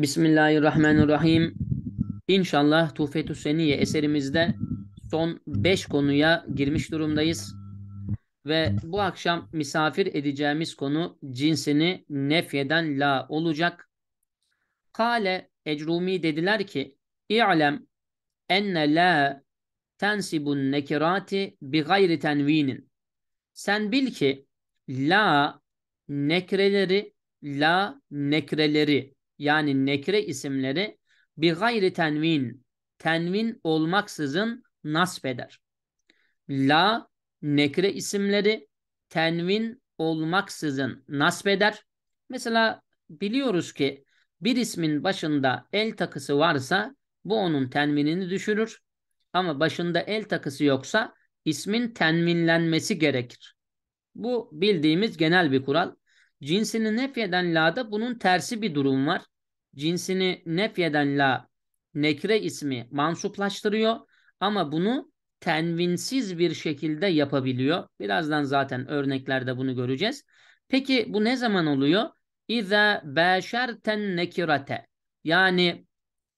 Bismillahirrahmanirrahim. İnşallah Tufetü Seniye eserimizde son 5 konuya girmiş durumdayız. Ve bu akşam misafir edeceğimiz konu cinsini nefyeden la olacak. Kale Ecrumi dediler ki İ'lem enne la tensibun nekirati bi gayri tenvinin. Sen bil ki la nekreleri la nekreleri yani nekre isimleri bir gayri tenvin tenvin olmaksızın nasb eder. La nekre isimleri tenvin olmaksızın nasb eder. Mesela biliyoruz ki bir ismin başında el takısı varsa bu onun tenvinini düşürür. Ama başında el takısı yoksa ismin tenvinlenmesi gerekir. Bu bildiğimiz genel bir kural. Cinsini nefyeden la'da bunun tersi bir durum var cinsini nefyeden la nekre ismi mansuplaştırıyor ama bunu tenvinsiz bir şekilde yapabiliyor. Birazdan zaten örneklerde bunu göreceğiz. Peki bu ne zaman oluyor? İza beşerten nekirete. Yani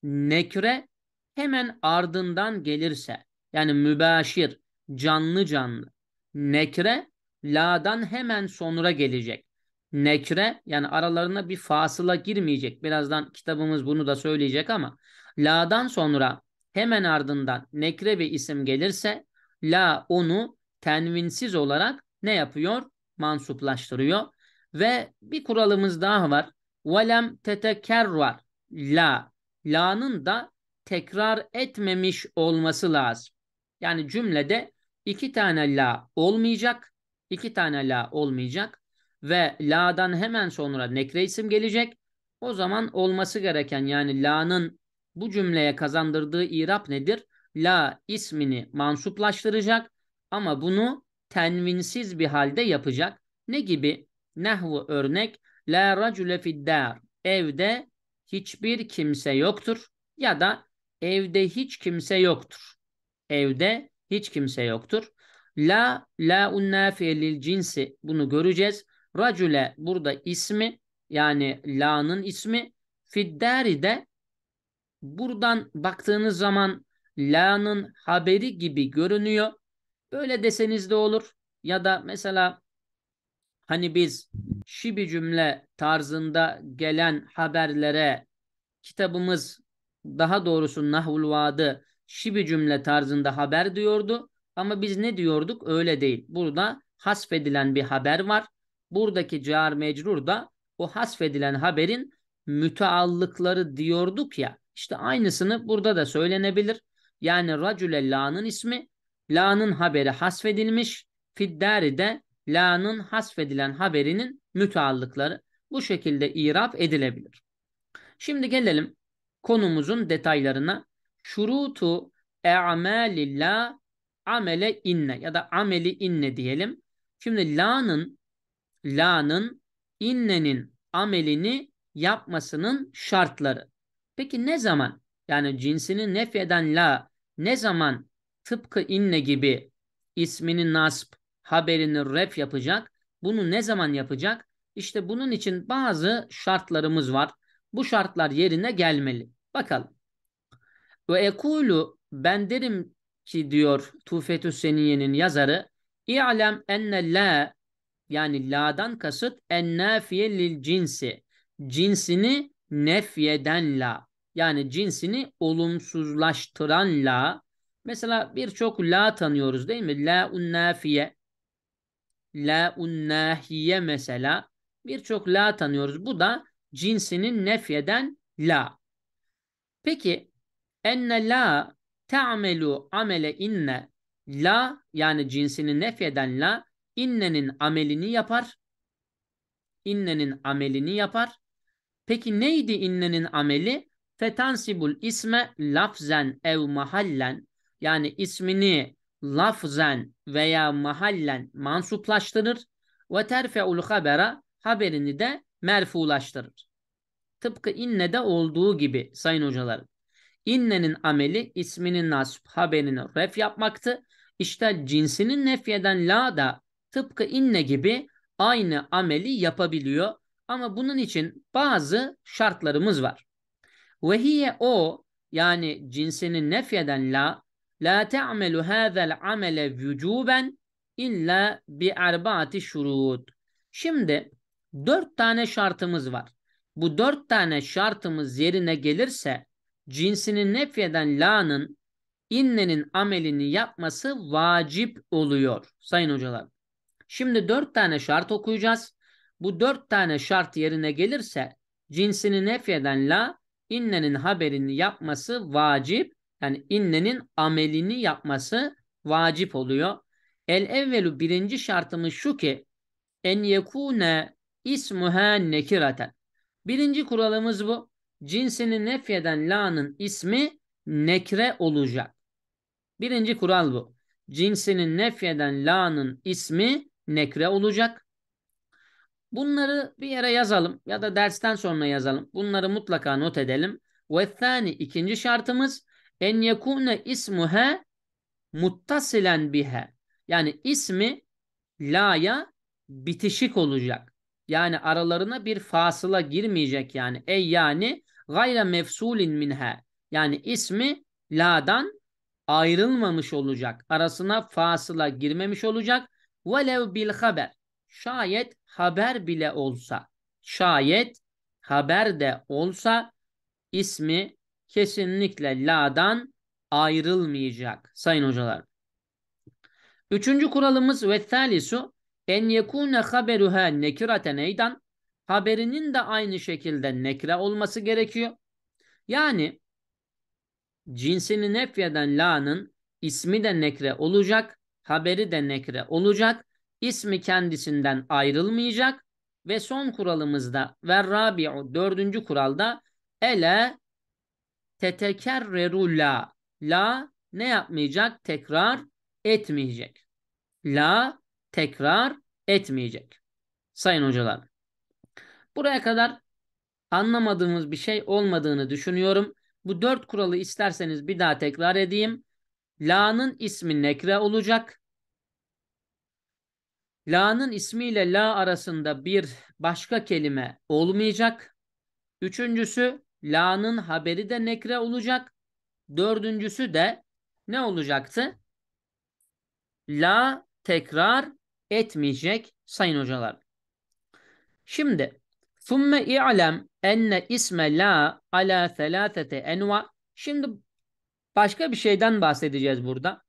nekre hemen ardından gelirse yani mübaşir canlı canlı nekre la'dan hemen sonra gelecek nekre yani aralarına bir fasıla girmeyecek. Birazdan kitabımız bunu da söyleyecek ama la'dan sonra hemen ardından nekre bir isim gelirse la onu tenvinsiz olarak ne yapıyor? Mansuplaştırıyor. Ve bir kuralımız daha var. Velem tetekerrar la. La'nın da tekrar etmemiş olması lazım. Yani cümlede iki tane la olmayacak. İki tane la olmayacak ve la'dan hemen sonra nekre isim gelecek. O zaman olması gereken yani la'nın bu cümleye kazandırdığı irap nedir? La ismini mansuplaştıracak ama bunu tenvinsiz bir halde yapacak. Ne gibi? Nehvu örnek La racule fiddar Evde hiçbir kimse yoktur ya da evde hiç kimse yoktur. Evde hiç kimse yoktur. La la unnafiyelil cinsi bunu göreceğiz. Racule burada ismi yani la'nın ismi fiddari de buradan baktığınız zaman la'nın haberi gibi görünüyor. Böyle deseniz de olur. Ya da mesela hani biz şibi cümle tarzında gelen haberlere kitabımız daha doğrusu Nahvul Vadı şibi cümle tarzında haber diyordu. Ama biz ne diyorduk? Öyle değil. Burada hasfedilen bir haber var buradaki car mecrur da o hasfedilen haberin müteallıkları diyorduk ya. İşte aynısını burada da söylenebilir. Yani racule la'nın ismi, la'nın haberi hasfedilmiş, fiddari de la'nın hasfedilen haberinin müteallıkları bu şekilde irap edilebilir. Şimdi gelelim konumuzun detaylarına. Şurutu e'amali la amele inne ya da ameli inne diyelim. Şimdi la'nın la'nın innenin amelini yapmasının şartları. Peki ne zaman yani cinsini nefyeden la ne zaman tıpkı inne gibi ismini nasp haberini ref yapacak? Bunu ne zaman yapacak? İşte bunun için bazı şartlarımız var. Bu şartlar yerine gelmeli. Bakalım. Ve ekulu ben derim ki diyor Tufetü Seniye'nin yazarı İ'lem enne la yani la'dan kasıt en nafiye lil cinsi. Cinsini nefyeden la. Yani cinsini olumsuzlaştıran la. Mesela birçok la tanıyoruz değil mi? La unnafiye. La unnahiye mesela. Birçok la tanıyoruz. Bu da cinsini nefyeden la. Peki enne la ta'melu amele inne la yani cinsini nefyeden la innenin amelini yapar. İnnenin amelini yapar. Peki neydi innenin ameli? Fetansibul isme lafzen ev mahallen yani ismini lafzen veya mahallen mansuplaştırır ve terfeul habera haberini de merfulaştırır. Tıpkı inne de olduğu gibi sayın hocalarım. İnnenin ameli isminin nasip haberini ref yapmaktı. İşte cinsinin nefyeden la da tıpkı inne gibi aynı ameli yapabiliyor. Ama bunun için bazı şartlarımız var. Ve hiye o yani cinsini nefyeden la la te'amelu hazel amele vücuben illa bi erbaati şurut. Şimdi dört tane şartımız var. Bu dört tane şartımız yerine gelirse cinsini nefyeden la'nın innenin amelini yapması vacip oluyor sayın hocalar. Şimdi dört tane şart okuyacağız. Bu dört tane şart yerine gelirse cinsini nefyeden la innenin haberini yapması vacip. Yani innenin amelini yapması vacip oluyor. El evvelu birinci şartımız şu ki en yekune ismuha nekiraten. Birinci kuralımız bu. Cinsini nefyeden la'nın ismi nekre olacak. Birinci kural bu. Cinsini nefyeden la'nın ismi nekre olacak. Bunları bir yere yazalım ya da dersten sonra yazalım. Bunları mutlaka not edelim. Ve thani ikinci şartımız en yekune ismuhe muttasilen bihe. Yani ismi la'ya bitişik olacak. Yani aralarına bir fasıla girmeyecek yani. Ey yani gayra mefsulin minhe. Yani ismi la'dan ayrılmamış olacak. Arasına fasıla girmemiş olacak. Velev bil haber. Şayet haber bile olsa. Şayet haber de olsa ismi kesinlikle la'dan ayrılmayacak sayın hocalar. Üçüncü kuralımız ve thalisu en yekune haberuha nekiraten eydan haberinin de aynı şekilde nekre olması gerekiyor. Yani cinsini nefyeden la'nın ismi de nekre olacak haberi de nekre olacak. İsmi kendisinden ayrılmayacak. Ve son kuralımızda ve rabi'u dördüncü kuralda ele tetekerreru la. La ne yapmayacak? Tekrar etmeyecek. La tekrar etmeyecek. Sayın hocalar. Buraya kadar anlamadığımız bir şey olmadığını düşünüyorum. Bu dört kuralı isterseniz bir daha tekrar edeyim. La'nın ismi nekre olacak. La'nın ismiyle la arasında bir başka kelime olmayacak. Üçüncüsü la'nın haberi de nekre olacak. Dördüncüsü de ne olacaktı? La tekrar etmeyecek sayın hocalar. Şimdi thumme i'lem enne isme la ala thalathete enva. Şimdi başka bir şeyden bahsedeceğiz burada.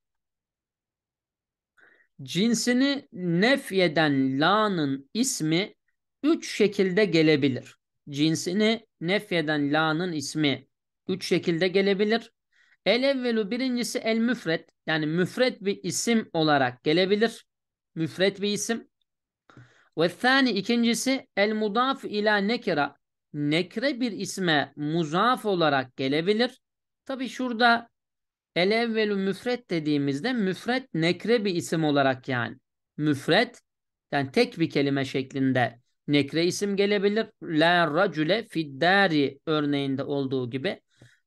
Cinsini nefyeden la'nın ismi üç şekilde gelebilir. Cinsini nefyeden la'nın ismi üç şekilde gelebilir. El evvelu birincisi el müfret yani müfret bir isim olarak gelebilir. Müfret bir isim. Ve thani ikincisi el mudaf ila nekira. Nekre bir isme muzaf olarak gelebilir. Tabi şurada El evvelu müfret dediğimizde müfret nekre bir isim olarak yani. Müfret yani tek bir kelime şeklinde nekre isim gelebilir. La racule fiddari örneğinde olduğu gibi.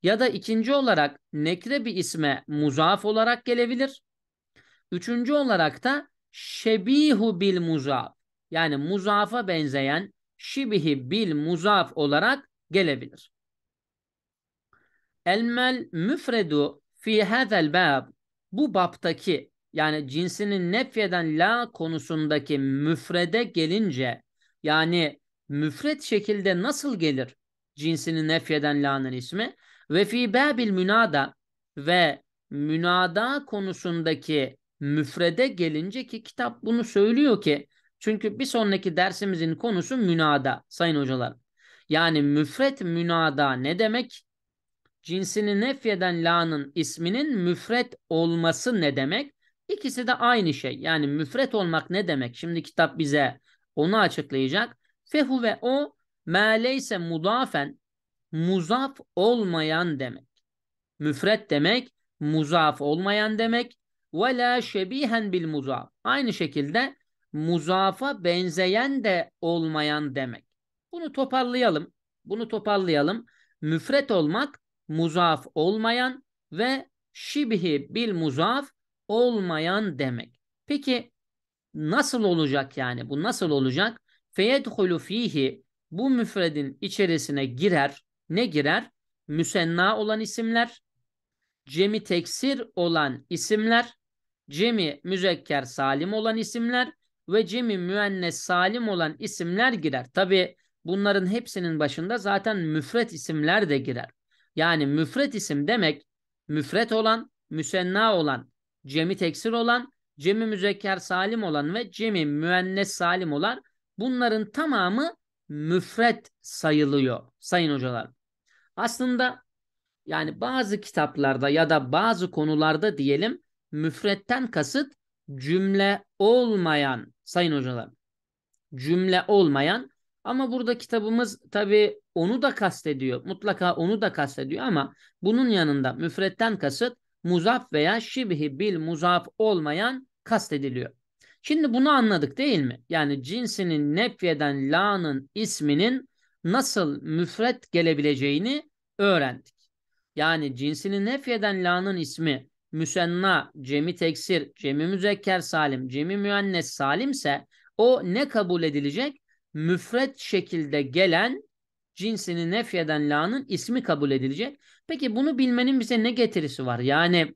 Ya da ikinci olarak nekre bir isme muzaf olarak gelebilir. Üçüncü olarak da şebihu bil muzaf yani muzafa benzeyen şibihi bil muzaf olarak gelebilir. Elmel müfredu fi hazel bab bu baptaki yani cinsinin nefyeden la konusundaki müfrede gelince yani müfret şekilde nasıl gelir cinsini nefyeden la'nın ismi ve fi babil münada ve münada konusundaki müfrede gelince ki kitap bunu söylüyor ki çünkü bir sonraki dersimizin konusu münada sayın hocalar. Yani müfret münada ne demek? cinsini nefyeden la'nın isminin müfret olması ne demek? İkisi de aynı şey. Yani müfret olmak ne demek? Şimdi kitap bize onu açıklayacak. Fehu ve o meleyse mudafen muzaf olmayan demek. Müfret demek muzaf olmayan demek. Ve la şebihen bil muzaf. Aynı şekilde muzafa benzeyen de olmayan demek. Bunu toparlayalım. Bunu toparlayalım. Müfret olmak muzaf olmayan ve şibhi bil muzaf olmayan demek. Peki nasıl olacak yani bu nasıl olacak? Feyedhulu fihi bu müfredin içerisine girer. Ne girer? Müsenna olan isimler, cemi teksir olan isimler, cemi müzekker salim olan isimler ve cemi müennes salim olan isimler girer. Tabi bunların hepsinin başında zaten müfret isimler de girer. Yani müfret isim demek müfret olan, müsenna olan, cemi teksir olan, cemi müzekker salim olan ve cemi müennes salim olan bunların tamamı müfret sayılıyor sayın hocalar. Aslında yani bazı kitaplarda ya da bazı konularda diyelim müfretten kasıt cümle olmayan sayın hocalar. Cümle olmayan ama burada kitabımız tabi onu da kastediyor. Mutlaka onu da kastediyor ama bunun yanında müfretten kasıt muzaf veya şibhi bil muzaf olmayan kastediliyor. Şimdi bunu anladık değil mi? Yani cinsinin nefyeden la'nın isminin nasıl müfret gelebileceğini öğrendik. Yani cinsini nefyeden la'nın ismi müsenna, cemi teksir, cemi müzekker salim, cemi müennes salimse o ne kabul edilecek? müfret şekilde gelen cinsini nefyeden la'nın ismi kabul edilecek. Peki bunu bilmenin bize ne getirisi var? Yani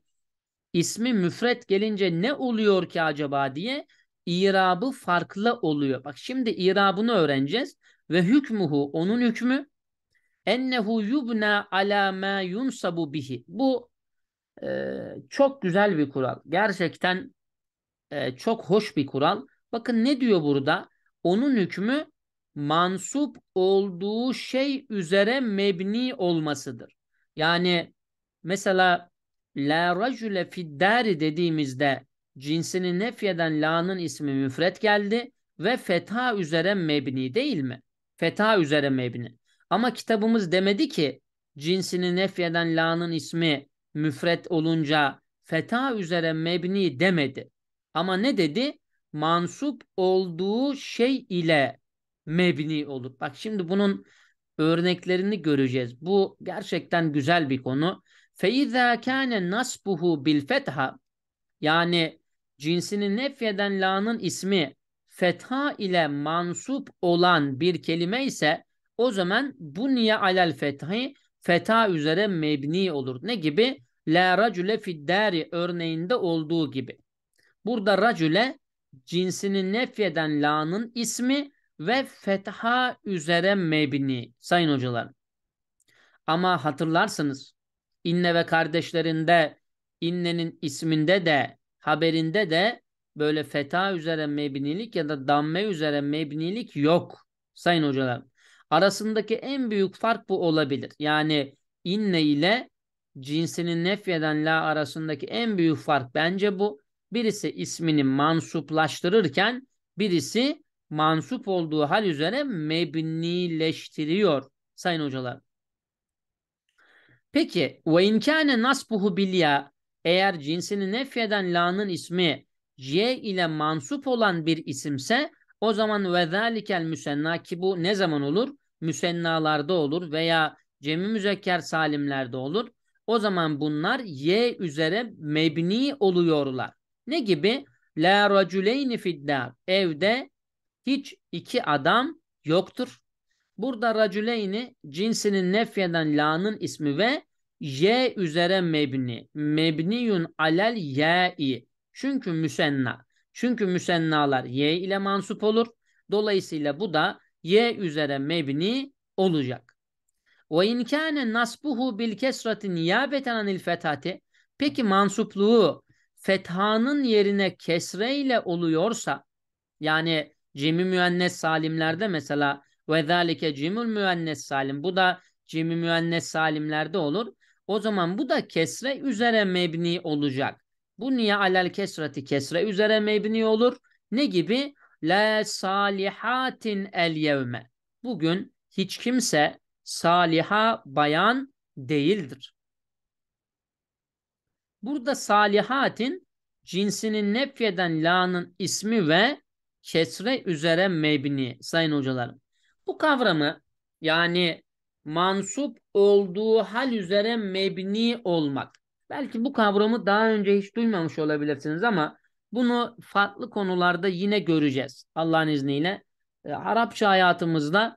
ismi müfret gelince ne oluyor ki acaba diye irabı farklı oluyor. Bak şimdi irabını öğreneceğiz ve hükmuhu onun hükmü ennehu yubna ala ma yunsabu bihi. Bu e, çok güzel bir kural. Gerçekten e, çok hoş bir kural. Bakın ne diyor burada? onun hükmü mansup olduğu şey üzere mebni olmasıdır. Yani mesela la racule fiddari dediğimizde cinsini nefyeden la'nın ismi müfret geldi ve feta üzere mebni değil mi? Feta üzere mebni. Ama kitabımız demedi ki cinsini nefyeden la'nın ismi müfret olunca feta üzere mebni demedi. Ama ne dedi? mansup olduğu şey ile mebni olur. Bak şimdi bunun örneklerini göreceğiz. Bu gerçekten güzel bir konu. فَاِذَا كَانَ nasbuhu bil fetha yani cinsini nefyeden la'nın ismi fetha ile mansup olan bir kelime ise o zaman bu niye alal fethi fetha üzere mebni olur. Ne gibi? La racule fiddari örneğinde olduğu gibi. Burada racule cinsini nefyeden la'nın ismi ve fetha üzere mebni sayın hocalar. Ama hatırlarsınız inne ve kardeşlerinde innenin isminde de haberinde de böyle fetha üzere mebnilik ya da damme üzere mebnilik yok sayın hocalar. Arasındaki en büyük fark bu olabilir. Yani inne ile cinsini nefyeden la arasındaki en büyük fark bence bu. Birisi ismini mansuplaştırırken birisi mansup olduğu hal üzere mebnileştiriyor sayın hocalar. Peki ve inkâne nasbuhu bilya eğer cinsini nefyeden la'nın ismi y ile mansup olan bir isimse o zaman ve zâlikel müsenna ki bu ne zaman olur? Müsennalarda olur veya cemi müzekker salimlerde olur. O zaman bunlar y üzere mebni oluyorlar. Ne gibi? La raculeyni fiddar. Evde hiç iki adam yoktur. Burada raculeyni cinsinin nefyeden la'nın ismi ve y üzere mebni. Mebniyun alel ye'i. Çünkü müsenna. Çünkü müsennalar y ile mansup olur. Dolayısıyla bu da y üzere mebni olacak. Ve in kâne nasbuhu bil kesrati niyabeten anil fethati. Peki mansupluğu fethanın yerine kesreyle oluyorsa yani cimi müennes salimlerde mesela ve zalike cimul müennes salim bu da cimi müennes salimlerde olur. O zaman bu da kesre üzere mebni olacak. Bu niye alel kesrati kesre üzere mebni olur? Ne gibi? La salihatin el yevme. Bugün hiç kimse saliha bayan değildir. Burada salihatin cinsini nefyeden la'nın ismi ve kesre üzere mebni sayın hocalarım. Bu kavramı yani mansup olduğu hal üzere mebni olmak. Belki bu kavramı daha önce hiç duymamış olabilirsiniz ama bunu farklı konularda yine göreceğiz Allah'ın izniyle. E, Arapça hayatımızda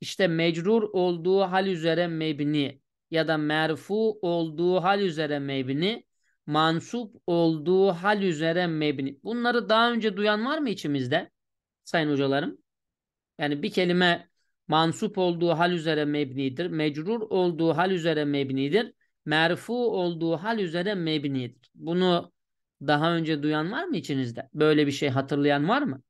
işte mecrur olduğu hal üzere mebni ya da merfu olduğu hal üzere mebni mansup olduğu hal üzere mebni. Bunları daha önce duyan var mı içimizde sayın hocalarım? Yani bir kelime mansup olduğu hal üzere mebnidir. Mecrur olduğu hal üzere mebnidir. Merfu olduğu hal üzere mebnidir. Bunu daha önce duyan var mı içinizde? Böyle bir şey hatırlayan var mı?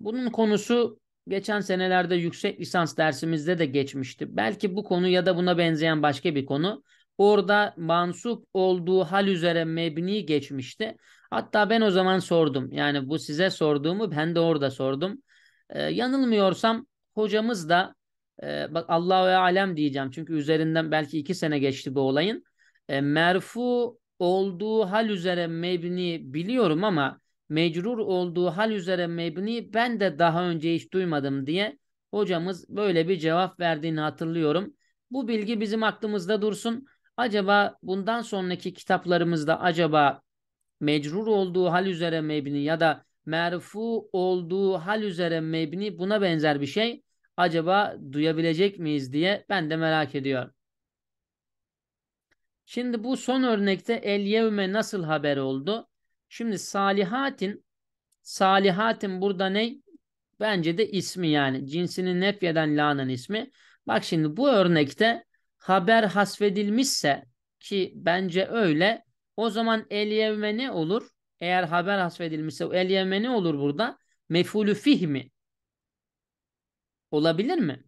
Bunun konusu geçen senelerde yüksek lisans dersimizde de geçmişti. Belki bu konu ya da buna benzeyen başka bir konu orada mansup olduğu hal üzere mebni geçmişti. Hatta ben o zaman sordum. Yani bu size sorduğumu ben de orada sordum. Ee, yanılmıyorsam hocamız da e, bak Allahu alem diyeceğim. Çünkü üzerinden belki iki sene geçti bu olayın. E, merfu olduğu hal üzere mebni biliyorum ama mecrur olduğu hal üzere mebni ben de daha önce hiç duymadım diye hocamız böyle bir cevap verdiğini hatırlıyorum. Bu bilgi bizim aklımızda dursun. Acaba bundan sonraki kitaplarımızda acaba mecrur olduğu hal üzere mebni ya da merfu olduğu hal üzere mebni buna benzer bir şey acaba duyabilecek miyiz diye ben de merak ediyorum. Şimdi bu son örnekte el yevme nasıl haber oldu? Şimdi salihatin salihatin burada ne? Bence de ismi yani cinsini nefyeden lanın ismi. Bak şimdi bu örnekte haber hasfedilmişse ki bence öyle o zaman el yevme ne olur? Eğer haber hasfedilmişse el yevme ne olur burada? Mefulü fih mi? Olabilir mi?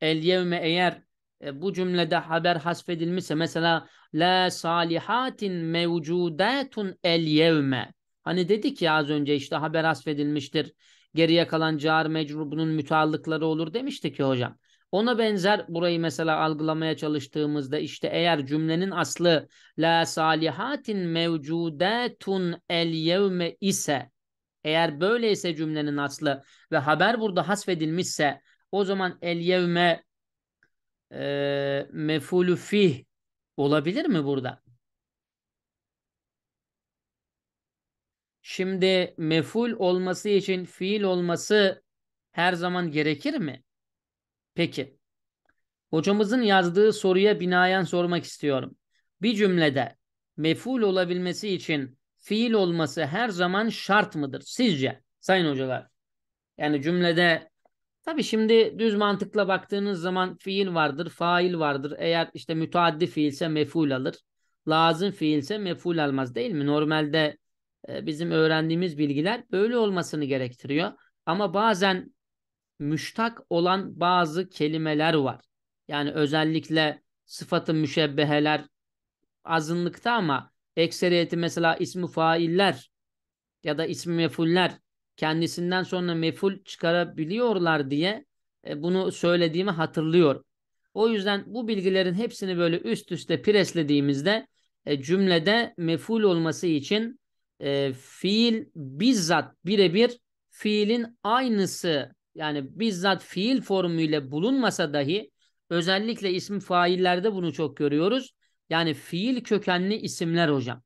El yevme eğer e, bu cümlede haber hasfedilmişse mesela la salihatin mevcudatun el yevme. Hani dedik ya az önce işte haber hasfedilmiştir. Geriye kalan car mecrur bunun müteallıkları olur demiştik ya hocam. Ona benzer burayı mesela algılamaya çalıştığımızda işte eğer cümlenin aslı la salihatin mevcudetun el yevme ise eğer böyleyse cümlenin aslı ve haber burada hasfedilmişse o zaman el yevme e, fih olabilir mi burada? Şimdi meful olması için fiil olması her zaman gerekir mi? Peki. Hocamızın yazdığı soruya binayen sormak istiyorum. Bir cümlede meful olabilmesi için fiil olması her zaman şart mıdır sizce sayın hocalar? Yani cümlede tabi şimdi düz mantıkla baktığınız zaman fiil vardır, fail vardır. Eğer işte müteaddi fiilse meful alır. Lazım fiilse meful almaz değil mi? Normalde e, bizim öğrendiğimiz bilgiler böyle olmasını gerektiriyor. Ama bazen müştak olan bazı kelimeler var. Yani özellikle sıfatı müşebbeheler azınlıkta ama ekseriyeti mesela ismi failler ya da ismi mefuller kendisinden sonra meful çıkarabiliyorlar diye e, bunu söylediğimi hatırlıyor. O yüzden bu bilgilerin hepsini böyle üst üste preslediğimizde e, cümlede meful olması için e, fiil bizzat birebir fiilin aynısı yani bizzat fiil formuyla bulunmasa dahi özellikle isim faillerde bunu çok görüyoruz. Yani fiil kökenli isimler hocam.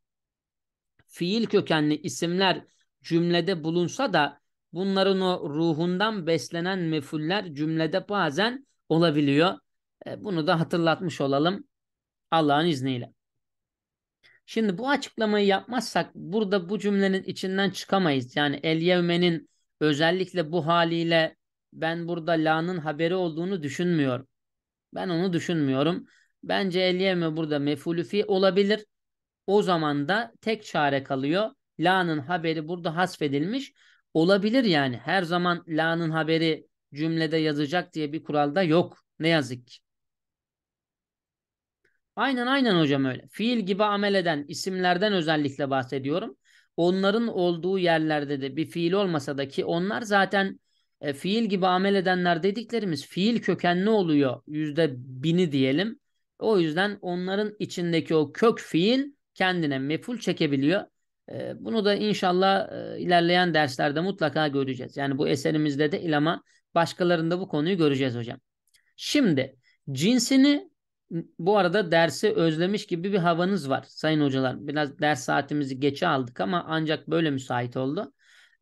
Fiil kökenli isimler cümlede bulunsa da bunların o ruhundan beslenen mefuller cümlede bazen olabiliyor. E, bunu da hatırlatmış olalım Allah'ın izniyle. Şimdi bu açıklamayı yapmazsak burada bu cümlenin içinden çıkamayız. Yani El Yevme'nin özellikle bu haliyle ben burada La'nın haberi olduğunu düşünmüyorum. Ben onu düşünmüyorum. Bence Eliyeme burada mefulüfi olabilir. O zaman da tek çare kalıyor. La'nın haberi burada hasfedilmiş olabilir yani. Her zaman La'nın haberi cümlede yazacak diye bir kural da yok. Ne yazık ki. Aynen aynen hocam öyle. Fiil gibi amel eden isimlerden özellikle bahsediyorum. Onların olduğu yerlerde de bir fiil olmasa da ki onlar zaten e, fiil gibi amel edenler dediklerimiz fiil kökenli oluyor yüzde bini diyelim. O yüzden onların içindeki o kök fiil kendine meful çekebiliyor. E, bunu da inşallah e, ilerleyen derslerde mutlaka göreceğiz. Yani bu eserimizde de ilama başkalarında bu konuyu göreceğiz hocam. Şimdi cinsini bu arada dersi özlemiş gibi bir havanız var sayın hocalar. Biraz ders saatimizi geçe aldık ama ancak böyle müsait oldu.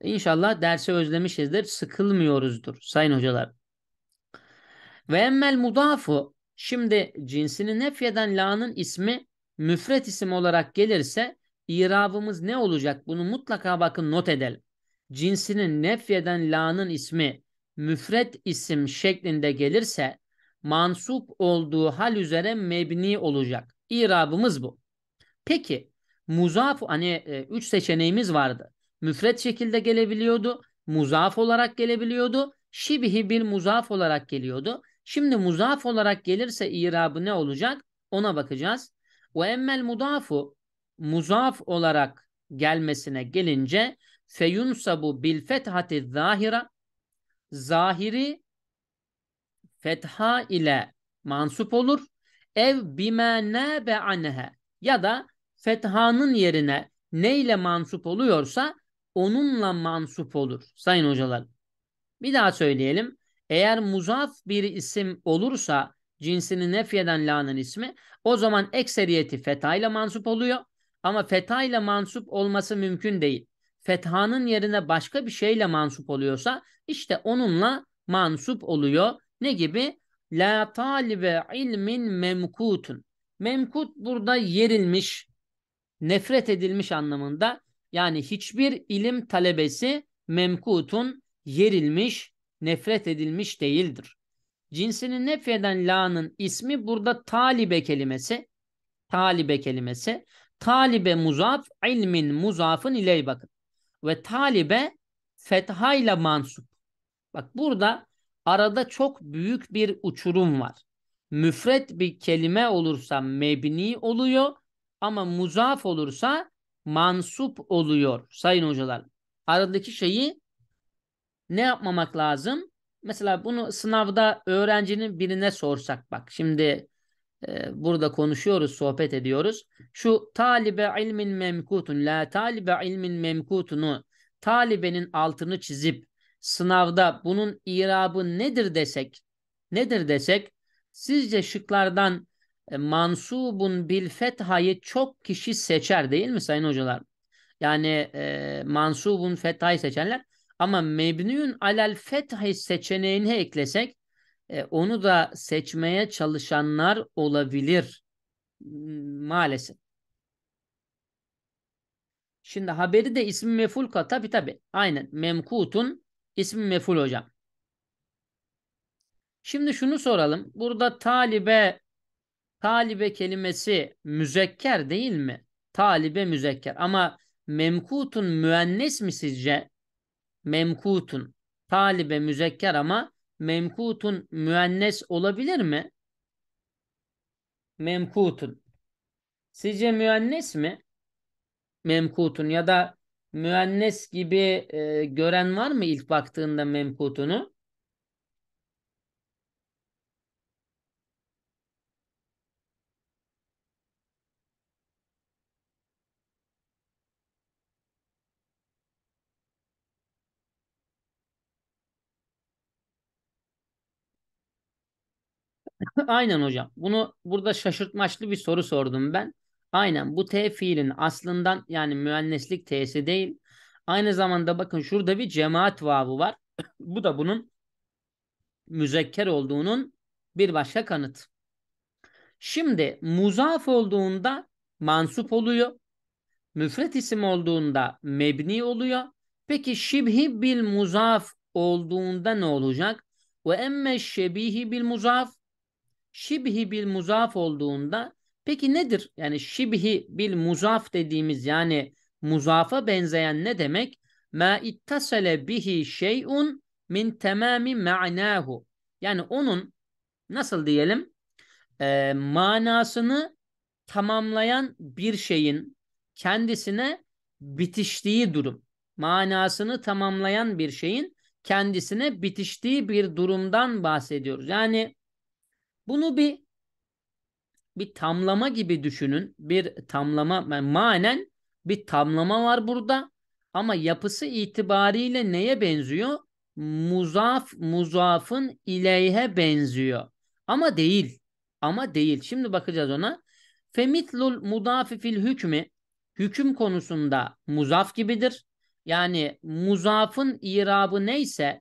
İnşallah dersi özlemişizdir. Sıkılmıyoruzdur sayın hocalar. Ve emmel mudafu şimdi cinsini nefyeden la'nın ismi müfret isim olarak gelirse irabımız ne olacak? Bunu mutlaka bakın not edelim. Cinsini nefyeden la'nın ismi müfret isim şeklinde gelirse mansup olduğu hal üzere mebni olacak. İrabımız bu. Peki muzaf hani 3 e, seçeneğimiz vardı müfret şekilde gelebiliyordu. Muzaf olarak gelebiliyordu. Şibihi bir muzaf olarak geliyordu. Şimdi muzaf olarak gelirse irabı ne olacak? Ona bakacağız. Ve emmel mudafu muzaf olarak gelmesine gelince feyunsabu bil fethati zahira zahiri fetha ile mansup olur. Ev bime nebe anhe ya da fethanın yerine ne ile mansup oluyorsa onunla mansup olur sayın hocalar. Bir daha söyleyelim. Eğer muzaf bir isim olursa cinsini nefyeden lanın ismi o zaman ekseriyeti fetayla mansup oluyor. Ama fetayla mansup olması mümkün değil. Fethanın yerine başka bir şeyle mansup oluyorsa işte onunla mansup oluyor. Ne gibi? La talibe ilmin memkutun. Memkut burada yerilmiş, nefret edilmiş anlamında yani hiçbir ilim talebesi memkutun yerilmiş, nefret edilmiş değildir. Cinsini nefyeden la'nın ismi burada talibe kelimesi. Talibe kelimesi. Talibe muzaf, ilmin muzafın iley bakın. Ve talibe fethayla mansup. Bak burada arada çok büyük bir uçurum var. Müfret bir kelime olursa mebni oluyor ama muzaf olursa mansup oluyor sayın hocalar. Aradaki şeyi ne yapmamak lazım? Mesela bunu sınavda öğrencinin birine sorsak bak şimdi e, burada konuşuyoruz, sohbet ediyoruz. Şu talibe ilmin memkutun, la talibe ilmin memkutunu talibenin altını çizip sınavda bunun irabı nedir desek, nedir desek sizce şıklardan e, mansubun bil fethayı çok kişi seçer değil mi sayın hocalar? Yani e, mansubun fethayı seçenler ama mebniyün alel fethayı seçeneğini eklesek e, onu da seçmeye çalışanlar olabilir maalesef. Şimdi haberi de ismi meful kal tabi tabi aynen memkutun ismi meful hocam. Şimdi şunu soralım. Burada talibe Talibe kelimesi müzekker değil mi? Talibe müzekker. Ama memkutun müennes mi sizce? Memkutun. Talibe müzekker ama memkutun müennes olabilir mi? Memkutun. Sizce müennes mi? Memkutun ya da müennes gibi e, gören var mı ilk baktığında memkutunu? Aynen hocam. Bunu burada şaşırtmaçlı bir soru sordum ben. Aynen bu T fiilin aslından yani müenneslik T'si değil. Aynı zamanda bakın şurada bir cemaat vavu var. bu da bunun müzekker olduğunun bir başka kanıt. Şimdi muzaf olduğunda mansup oluyor. Müfret isim olduğunda mebni oluyor. Peki şibhi bil muzaf olduğunda ne olacak? Ve emme şebihi bil muzaf şibhi bil muzaf olduğunda peki nedir? Yani şibhi bil muzaf dediğimiz yani muzafa benzeyen ne demek? Ma ittasale bihi şey'un min temami ma'nahu. Yani onun nasıl diyelim e, manasını tamamlayan bir şeyin kendisine bitiştiği durum. Manasını tamamlayan bir şeyin kendisine bitiştiği bir durumdan bahsediyoruz. Yani bunu bir bir tamlama gibi düşünün. Bir tamlama yani manen bir tamlama var burada ama yapısı itibariyle neye benziyor? Muzaf muzafın ileyhe benziyor. Ama değil. Ama değil. Şimdi bakacağız ona. Femitlul mudafifil hükmü hüküm konusunda muzaf gibidir. Yani muzafın irabı neyse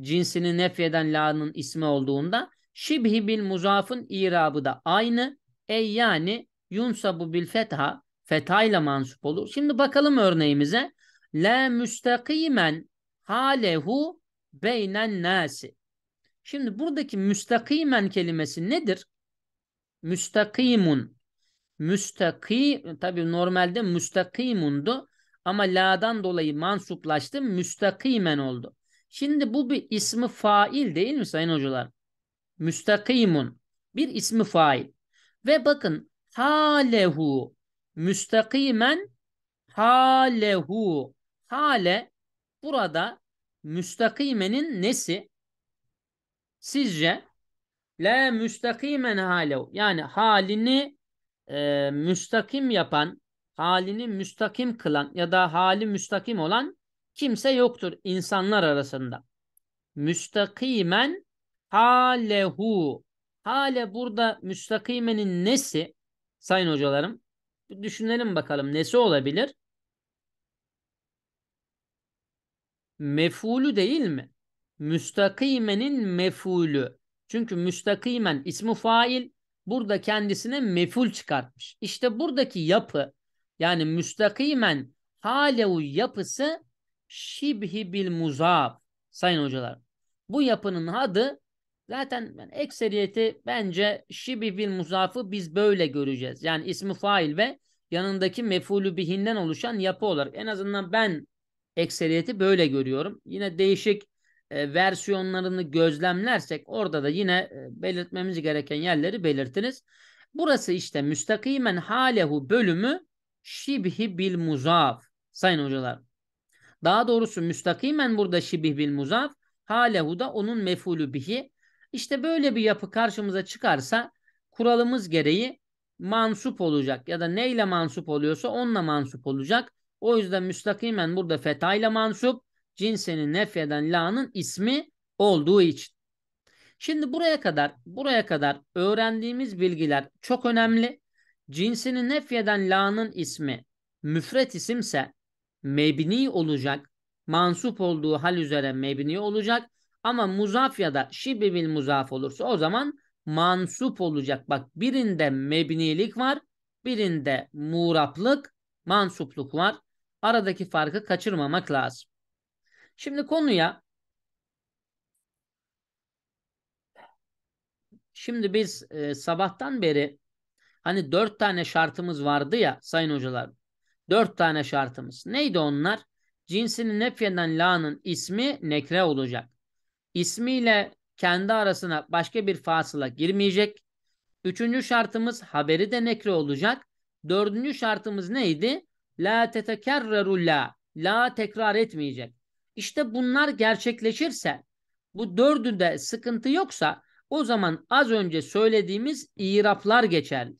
cinsini nefyeden la'nın ismi olduğunda Şibhi bil muzafın irabı da aynı. E yani yunsabu bil fetha fetayla mansup olur. Şimdi bakalım örneğimize. La müstakimen halehu beynen nasi. Şimdi buradaki müstakimen kelimesi nedir? Müstakimun. Müstaki tabi normalde müstakimundu ama la'dan dolayı mansuplaştı müstakimen oldu. Şimdi bu bir ismi fail değil mi sayın hocalar? müstakimun bir ismi fail. Ve bakın halehu müstakimen halehu hale burada müstakimenin nesi? Sizce la müstakimen halehu yani halini e, müstakim yapan halini müstakim kılan ya da hali müstakim olan kimse yoktur insanlar arasında. Müstakimen halehu. Hale burada müstakimenin nesi? Sayın hocalarım düşünelim bakalım nesi olabilir? Mefulü değil mi? Müstakimenin mefulü. Çünkü müstakimen ismi fail burada kendisine meful çıkartmış. İşte buradaki yapı yani müstakimen halehu yapısı şibhi bil muzaf. Sayın hocalar bu yapının adı Zaten yani ekseriyeti bence şibi bil muzafı biz böyle göreceğiz. Yani ismi fail ve yanındaki mefulü bihinden oluşan yapı olarak. En azından ben ekseriyeti böyle görüyorum. Yine değişik e, versiyonlarını gözlemlersek orada da yine e, belirtmemiz gereken yerleri belirtiniz. Burası işte müstakimen halehu bölümü şibhi bil muzaf sayın hocalar. Daha doğrusu müstakimen burada şibih bil muzaf halehu da onun mefulü bihi işte böyle bir yapı karşımıza çıkarsa kuralımız gereği mansup olacak ya da neyle mansup oluyorsa onunla mansup olacak. O yüzden müstakimen burada fetayla mansup cinsini nefyeden la'nın ismi olduğu için. Şimdi buraya kadar buraya kadar öğrendiğimiz bilgiler çok önemli. Cinsini nefyeden la'nın ismi müfret isimse mebni olacak. Mansup olduğu hal üzere mebni olacak. Ama muzaf ya da şibibil muzaf olursa o zaman mansup olacak. Bak birinde mebnilik var, birinde muraplık mansupluk var. Aradaki farkı kaçırmamak lazım. Şimdi konuya Şimdi biz e, sabahtan beri hani dört tane şartımız vardı ya sayın hocalar. Dört tane şartımız. Neydi onlar? Cinsini nefyeden la'nın ismi nekre olacak ismiyle kendi arasına başka bir fasıla girmeyecek. Üçüncü şartımız haberi de nekre olacak. Dördüncü şartımız neydi? La tetekerreru la. La tekrar etmeyecek. İşte bunlar gerçekleşirse bu dördünde sıkıntı yoksa o zaman az önce söylediğimiz iraplar geçerli.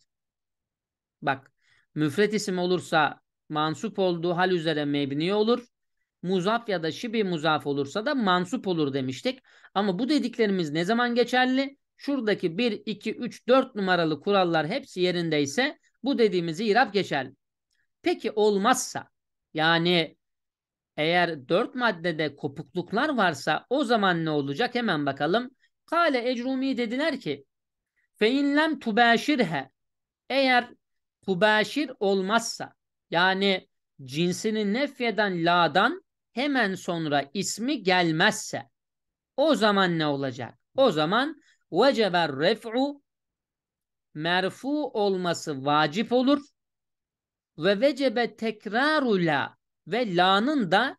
Bak müfret isim olursa mansup olduğu hal üzere mebni olur muzaf ya da şibi muzaf olursa da mansup olur demiştik. Ama bu dediklerimiz ne zaman geçerli? Şuradaki 1, 2, 3, 4 numaralı kurallar hepsi yerindeyse bu dediğimizi irap geçerli. Peki olmazsa yani eğer 4 maddede kopukluklar varsa o zaman ne olacak hemen bakalım. Kale ecrumi dediler ki feinlem tubaşirhe eğer tubaşir olmazsa yani cinsini nefyeden la'dan hemen sonra ismi gelmezse o zaman ne olacak? O zaman veceber ref'u merfu olması vacip olur ve vecebe tekrarula ve la'nın da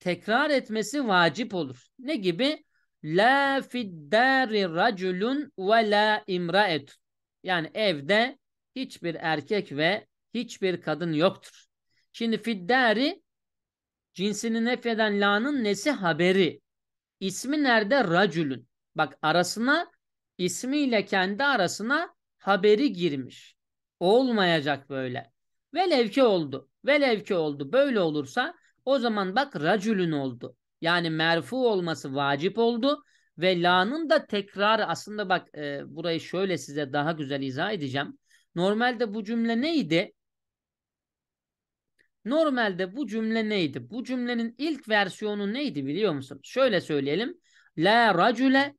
tekrar etmesi vacip olur. Ne gibi? La fiddari raculun ve la imraetun. Yani evde hiçbir erkek ve hiçbir kadın yoktur. Şimdi fiddari Cinsini nefeden la'nın nesi haberi. İsmi nerede? Racülün. Bak arasına ismiyle kendi arasına haberi girmiş. Olmayacak böyle. Velev ki oldu. Velev ki oldu. Böyle olursa o zaman bak racülün oldu. Yani merfu olması vacip oldu ve la'nın da tekrar aslında bak e, burayı şöyle size daha güzel izah edeceğim. Normalde bu cümle neydi? Normalde bu cümle neydi? Bu cümlenin ilk versiyonu neydi biliyor musun? Şöyle söyleyelim. La racule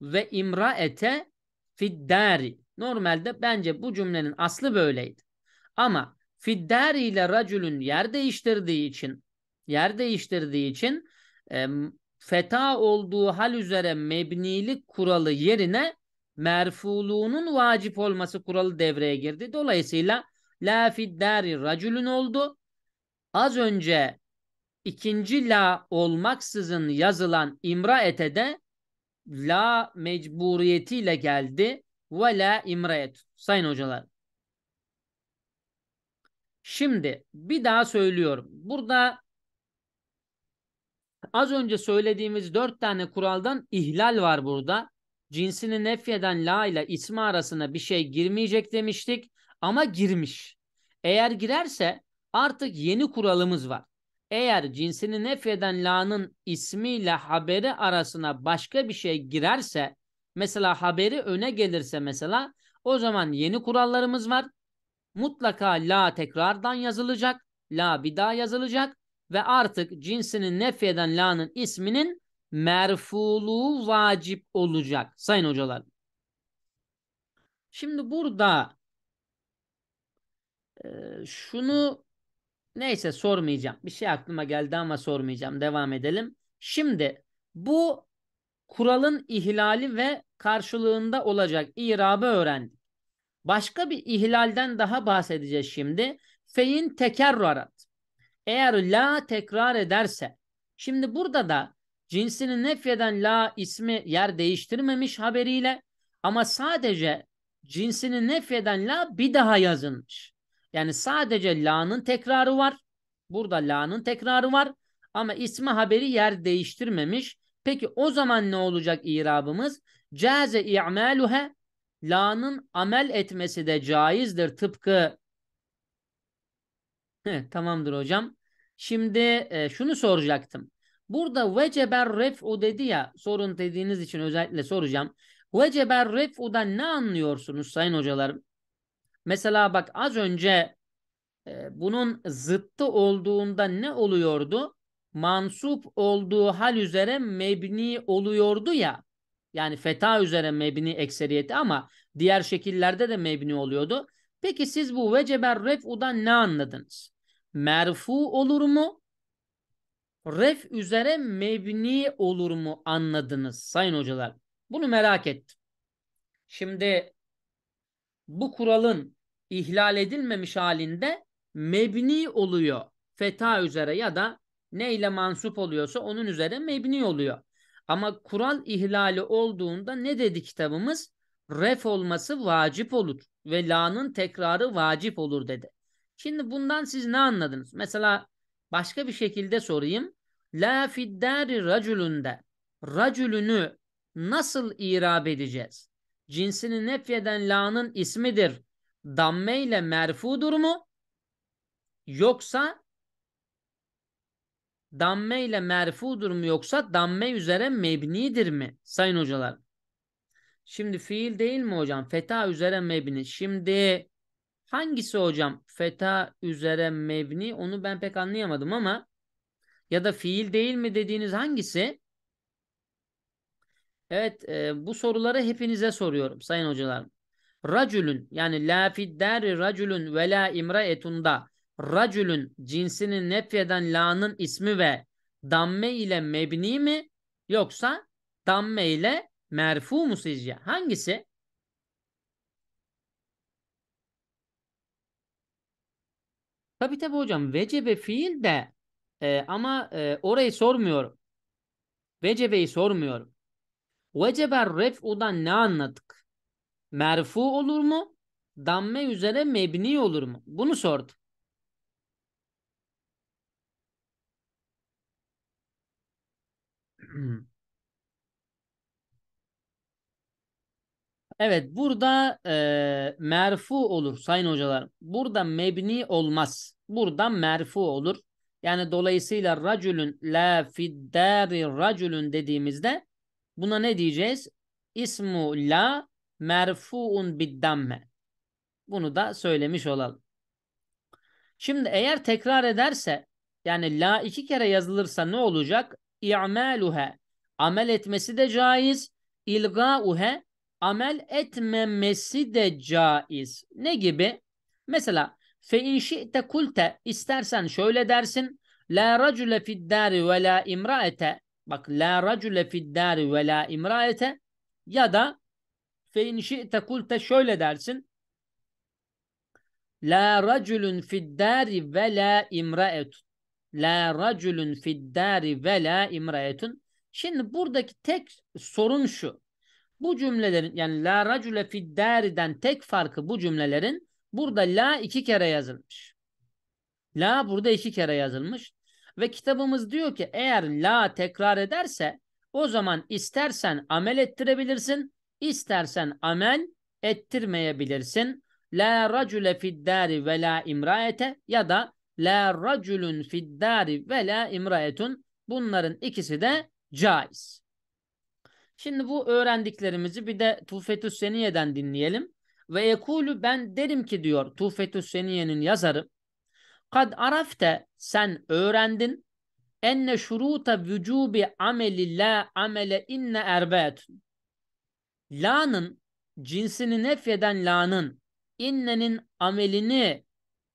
ve imraete fiddari. Normalde bence bu cümlenin aslı böyleydi. Ama fiddari ile racülün yer değiştirdiği için yer değiştirdiği için e, feta olduğu hal üzere mebnilik kuralı yerine merfuluğunun vacip olması kuralı devreye girdi. Dolayısıyla la fiddari racülün oldu. Az önce ikinci la olmaksızın yazılan imra etede la mecburiyetiyle geldi ve la et. Sayın hocalar. Şimdi bir daha söylüyorum. Burada az önce söylediğimiz dört tane kuraldan ihlal var burada. Cinsini nefyeden la ile ismi arasına bir şey girmeyecek demiştik ama girmiş. Eğer girerse artık yeni kuralımız var. Eğer cinsini nefyeden la'nın ismiyle haberi arasına başka bir şey girerse mesela haberi öne gelirse mesela o zaman yeni kurallarımız var. Mutlaka la tekrardan yazılacak. La bir daha yazılacak. Ve artık cinsini nefyeden la'nın isminin merfuluğu vacip olacak sayın hocalar. Şimdi burada şunu neyse sormayacağım. Bir şey aklıma geldi ama sormayacağım. Devam edelim. Şimdi bu kuralın ihlali ve karşılığında olacak irabı öğrendik. Başka bir ihlalden daha bahsedeceğiz şimdi. Feyin tekerrurat. Eğer la tekrar ederse. Şimdi burada da cinsini nefyeden la ismi yer değiştirmemiş haberiyle ama sadece cinsini nefyeden la bir daha yazılmış. Yani sadece la'nın tekrarı var. Burada la'nın tekrarı var. Ama ismi haberi yer değiştirmemiş. Peki o zaman ne olacak irabımız? Caze i'maluhe la'nın amel etmesi de caizdir tıpkı. Heh, tamamdır hocam. Şimdi e, şunu soracaktım. Burada veceber ref'u dedi ya sorun dediğiniz için özellikle soracağım. Veceber ref'u'dan ne anlıyorsunuz sayın hocalarım? Mesela bak az önce e, bunun zıttı olduğunda ne oluyordu? Mansup olduğu hal üzere mebni oluyordu ya. Yani feta üzere mebni ekseriyeti ama diğer şekillerde de mebni oluyordu. Peki siz bu veceber ref'udan ne anladınız? Merfu olur mu? Ref üzere mebni olur mu anladınız sayın hocalar? Bunu merak ettim. Şimdi bu kuralın ihlal edilmemiş halinde mebni oluyor. Feta üzere ya da neyle mansup oluyorsa onun üzere mebni oluyor. Ama kural ihlali olduğunda ne dedi kitabımız? Ref olması vacip olur ve la'nın tekrarı vacip olur dedi. Şimdi bundan siz ne anladınız? Mesela başka bir şekilde sorayım. La fiddari raculünde racülünü nasıl irab edeceğiz? Cinsini nefyeden la'nın ismidir damme ile merfu durumu yoksa damme ile merfu durumu yoksa damme üzere mebnidir mi sayın hocalar? Şimdi fiil değil mi hocam? Feta üzere mebni. Şimdi hangisi hocam? Feta üzere mebni onu ben pek anlayamadım ama ya da fiil değil mi dediğiniz hangisi? Evet e, bu soruları hepinize soruyorum sayın hocalarım racülün yani la fiddari racülün ve la etunda racülün cinsini nefyeden la'nın ismi ve damme ile mebni mi yoksa damme ile merfu mu sizce? Hangisi? Tabi tabi hocam vecebe fiil de e, ama e, orayı sormuyorum. Vecebe'yi sormuyorum. Veceber ref'udan ne anladık? merfu olur mu? Damme üzere mebni olur mu? Bunu sordu. Evet burada e, merfu olur sayın hocalar. Burada mebni olmaz. Burada merfu olur. Yani dolayısıyla racülün la fiddari racülün dediğimizde buna ne diyeceğiz? İsmu la merfuun biddamme. Bunu da söylemiş olalım. Şimdi eğer tekrar ederse yani la iki kere yazılırsa ne olacak? İ'maluhe amel etmesi de caiz. İlgauhe amel etmemesi de caiz. Ne gibi? Mesela fe in kulte istersen şöyle dersin. La racule fiddari ve la imraete. Bak la racule fiddari ve la imraete ya da fe in kulte şöyle dersin. La raculun fiddari ve la imraetun. La raculun fiddari ve la imraetun. Şimdi buradaki tek sorun şu. Bu cümlelerin yani la racule fiddari'den tek farkı bu cümlelerin burada la iki kere yazılmış. La burada iki kere yazılmış. Ve kitabımız diyor ki eğer la tekrar ederse o zaman istersen amel ettirebilirsin, İstersen amel ettirmeyebilirsin. La racule fiddari ve la imraete ya da la raculun fiddari ve la imraetun. Bunların ikisi de caiz. Şimdi bu öğrendiklerimizi bir de Tufetü Seniye'den dinleyelim. Ve ekulu ben derim ki diyor Tufetü Seniye'nin yazarı. Kad arafte sen öğrendin enne şuruta vücubi ameli la amele inne erbetun. La'nın cinsini nefyeden la'nın innenin amelini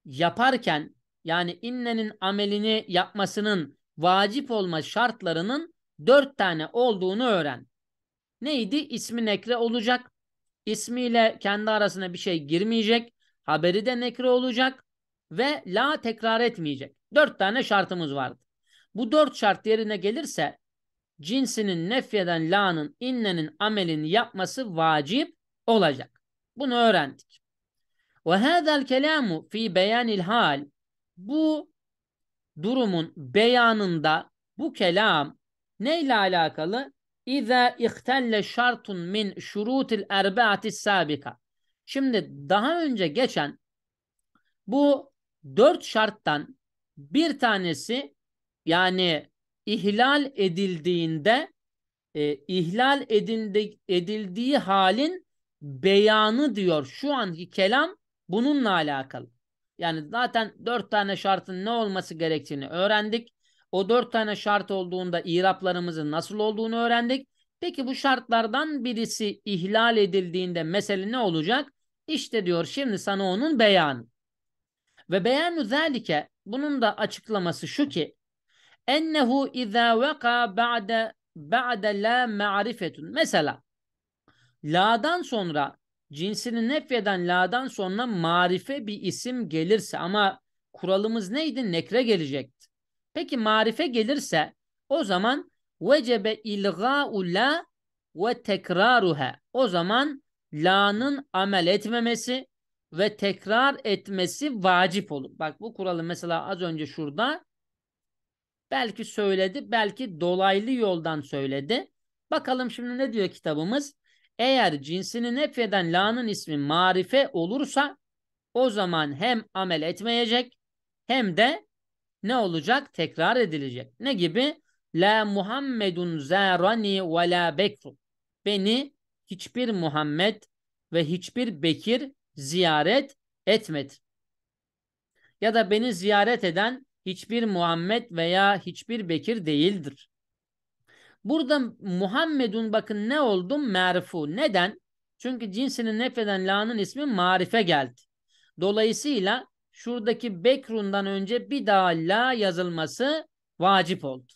yaparken yani innenin amelini yapmasının vacip olma şartlarının dört tane olduğunu öğren. Neydi? İsmi nekre olacak. İsmiyle kendi arasına bir şey girmeyecek. Haberi de nekre olacak. Ve la tekrar etmeyecek. Dört tane şartımız vardı. Bu dört şart yerine gelirse cinsinin nefyeden la'nın innenin amelin yapması vacip olacak. Bunu öğrendik. Ve hâzel kelâmu fî beyanil hal. Bu durumun beyanında bu kelam neyle alakalı? İza ihtelle şartun min şurutil erbaati sabika. Şimdi daha önce geçen bu dört şarttan bir tanesi yani ihlal edildiğinde e, ihlal edildi, edildiği halin beyanı diyor. Şu anki kelam bununla alakalı. Yani zaten dört tane şartın ne olması gerektiğini öğrendik. O dört tane şart olduğunda iraplarımızın nasıl olduğunu öğrendik. Peki bu şartlardan birisi ihlal edildiğinde mesele ne olacak? İşte diyor şimdi sana onun beyanı. Ve beyan özellikle bunun da açıklaması şu ki ennehu izâ veka ba'de ba'de la ma'rifetun. Mesela la'dan sonra cinsini nefyeden la'dan sonra marife bir isim gelirse ama kuralımız neydi? Nekre gelecekti. Peki marife gelirse o zaman vecebe ilgâ'u la ve tekraruha. O zaman la'nın amel etmemesi ve tekrar etmesi vacip olur. Bak bu kuralı mesela az önce şurada Belki söyledi, belki dolaylı yoldan söyledi. Bakalım şimdi ne diyor kitabımız? Eğer cinsini nefyeden la'nın ismi marife olursa o zaman hem amel etmeyecek hem de ne olacak? Tekrar edilecek. Ne gibi? La Muhammedun zarani ve la Bekru. Beni hiçbir Muhammed ve hiçbir Bekir ziyaret etmedi. Ya da beni ziyaret eden hiçbir Muhammed veya hiçbir Bekir değildir. Burada Muhammedun bakın ne oldu? Merfu. Neden? Çünkü cinsini nefeden la'nın ismi marife geldi. Dolayısıyla şuradaki Bekrun'dan önce bir daha la yazılması vacip oldu.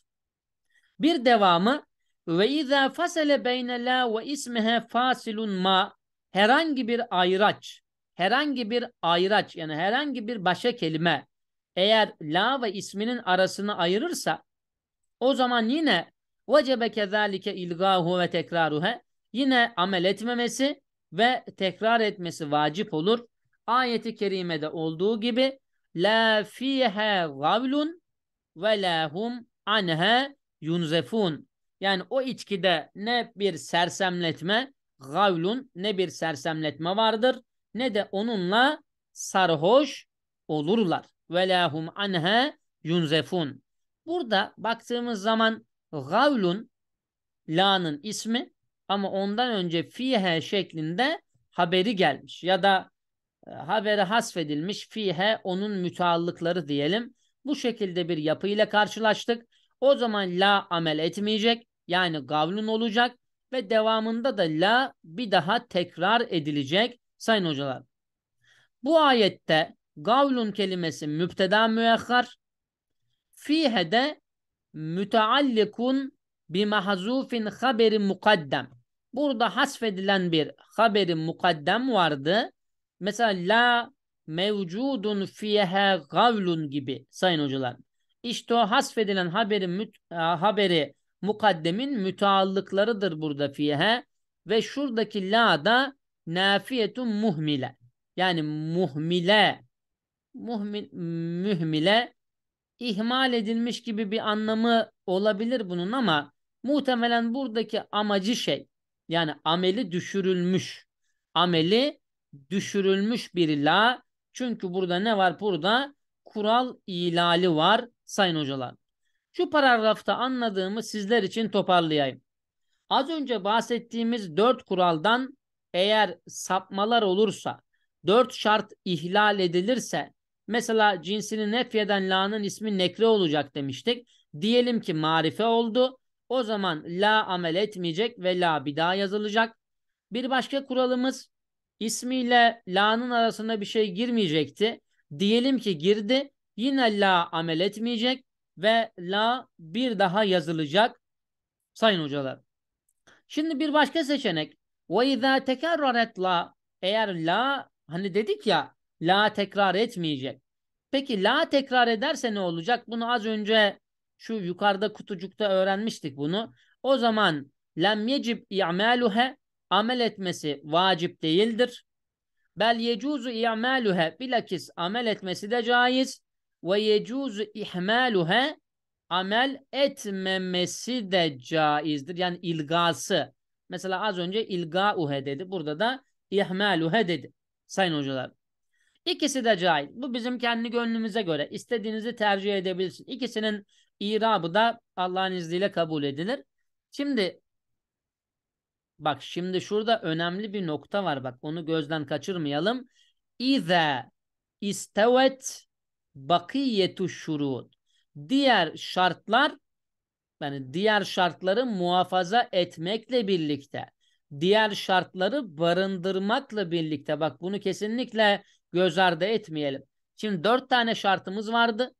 Bir devamı ve izâ fasele beyne la ve ismihe fasilun ma herhangi bir ayraç herhangi bir ayraç yani herhangi bir başa kelime eğer la ve isminin arasını ayırırsa o zaman yine vecebe kezalike ilgahu ve tekraruhe yine amel etmemesi ve tekrar etmesi vacip olur. Ayeti kerimede olduğu gibi la fiha gavlun ve lahum anha yunzefun. Yani o içkide ne bir sersemletme gavlun ne bir sersemletme vardır ne de onunla sarhoş olurlar ve lahum anha yunzefun. Burada baktığımız zaman gavlun la'nın ismi ama ondan önce fihe şeklinde haberi gelmiş ya da e, haberi hasfedilmiş fihe onun müteallıkları diyelim. Bu şekilde bir yapıyla karşılaştık. O zaman la amel etmeyecek yani gavlun olacak ve devamında da la bir daha tekrar edilecek sayın hocalar. Bu ayette Gavlun kelimesi müpteda müekhar. Fihe de müteallikun bi mahzufin haberi mukaddem. Burada hasfedilen bir haberi mukaddem vardı. Mesela la mevcudun fihe gavlun gibi sayın hocalar. İşte o hasfedilen haberi, müt, e, haberi mukaddemin müteallıklarıdır burada fihe ve şuradaki la da nafiyetun muhmile. Yani muhmile muhmil, mühmile ihmal edilmiş gibi bir anlamı olabilir bunun ama muhtemelen buradaki amacı şey yani ameli düşürülmüş. Ameli düşürülmüş bir la. Çünkü burada ne var? Burada kural ilali var sayın hocalar. Şu paragrafta anladığımı sizler için toparlayayım. Az önce bahsettiğimiz dört kuraldan eğer sapmalar olursa, dört şart ihlal edilirse Mesela cinsini nefyeden la'nın ismi nekre olacak demiştik. Diyelim ki marife oldu. O zaman la amel etmeyecek ve la bir daha yazılacak. Bir başka kuralımız ismiyle la'nın arasında bir şey girmeyecekti. Diyelim ki girdi. Yine la amel etmeyecek ve la bir daha yazılacak sayın hocalar. Şimdi bir başka seçenek. Ve izâ tekerraret la eğer la hani dedik ya La tekrar etmeyecek. Peki la tekrar ederse ne olacak? Bunu az önce şu yukarıda kutucukta öğrenmiştik bunu. O zaman lem yecib i'maluhe amel etmesi vacip değildir. Bel yecuzu i'maluhe bilakis amel etmesi de caiz. Ve yecuzu ihmaluhe amel etmemesi de caizdir. Yani ilgası. Mesela az önce ilgauhe dedi. Burada da ihmaluhe dedi. Sayın hocalar. İkisi de caiz. Bu bizim kendi gönlümüze göre. istediğinizi tercih edebilirsin. İkisinin irabı da Allah'ın izniyle kabul edilir. Şimdi bak şimdi şurada önemli bir nokta var. Bak onu gözden kaçırmayalım. İze istevet bakiyetu şurut. Diğer şartlar yani diğer şartları muhafaza etmekle birlikte diğer şartları barındırmakla birlikte bak bunu kesinlikle göz ardı etmeyelim. Şimdi 4 tane şartımız vardı.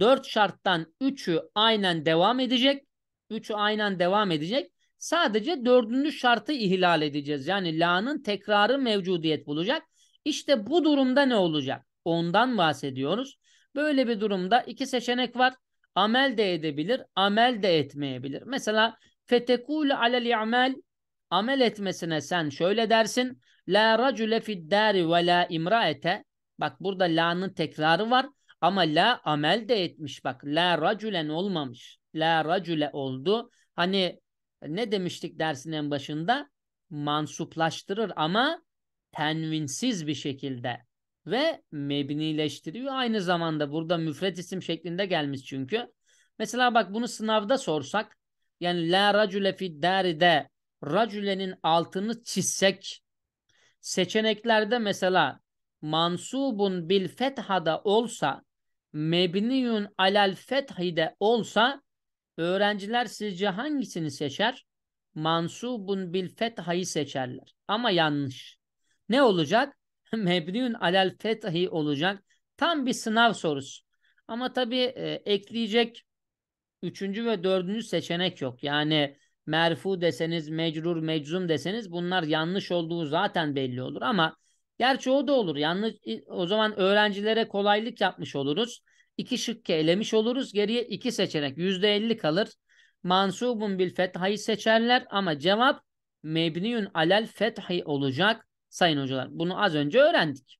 4 şarttan 3'ü aynen devam edecek. 3'ü aynen devam edecek. Sadece dördüncü şartı ihlal edeceğiz. Yani la'nın tekrarı mevcudiyet bulacak. İşte bu durumda ne olacak? Ondan bahsediyoruz. Böyle bir durumda iki seçenek var. Amel de edebilir, amel de etmeyebilir. Mesela fetekul alel amel amel etmesine sen şöyle dersin. La racule fid dari ve la imraete. Bak burada la'nın tekrarı var ama la amel de etmiş. Bak la raculen olmamış. La racule oldu. Hani ne demiştik dersin en başında? Mansuplaştırır ama tenvinsiz bir şekilde ve mebnileştiriyor. Aynı zamanda burada müfret isim şeklinde gelmiş çünkü. Mesela bak bunu sınavda sorsak yani la racule fid daride raculenin altını çizsek Seçeneklerde mesela mansubun bil fethada olsa mebniyun alel fethide olsa öğrenciler sizce hangisini seçer? Mansubun bil fethayı seçerler. Ama yanlış. Ne olacak? mebniyun alel fethi olacak. Tam bir sınav sorusu. Ama tabii e, ekleyecek üçüncü ve dördüncü seçenek yok. Yani merfu deseniz, mecrur, meczum deseniz bunlar yanlış olduğu zaten belli olur ama gerçi o da olur. Yanlış o zaman öğrencilere kolaylık yapmış oluruz. İki şıkkı elemiş oluruz. Geriye iki seçenek %50 kalır. Mansubun bil fethayı seçerler ama cevap mebniyun alel fethi olacak sayın hocalar. Bunu az önce öğrendik.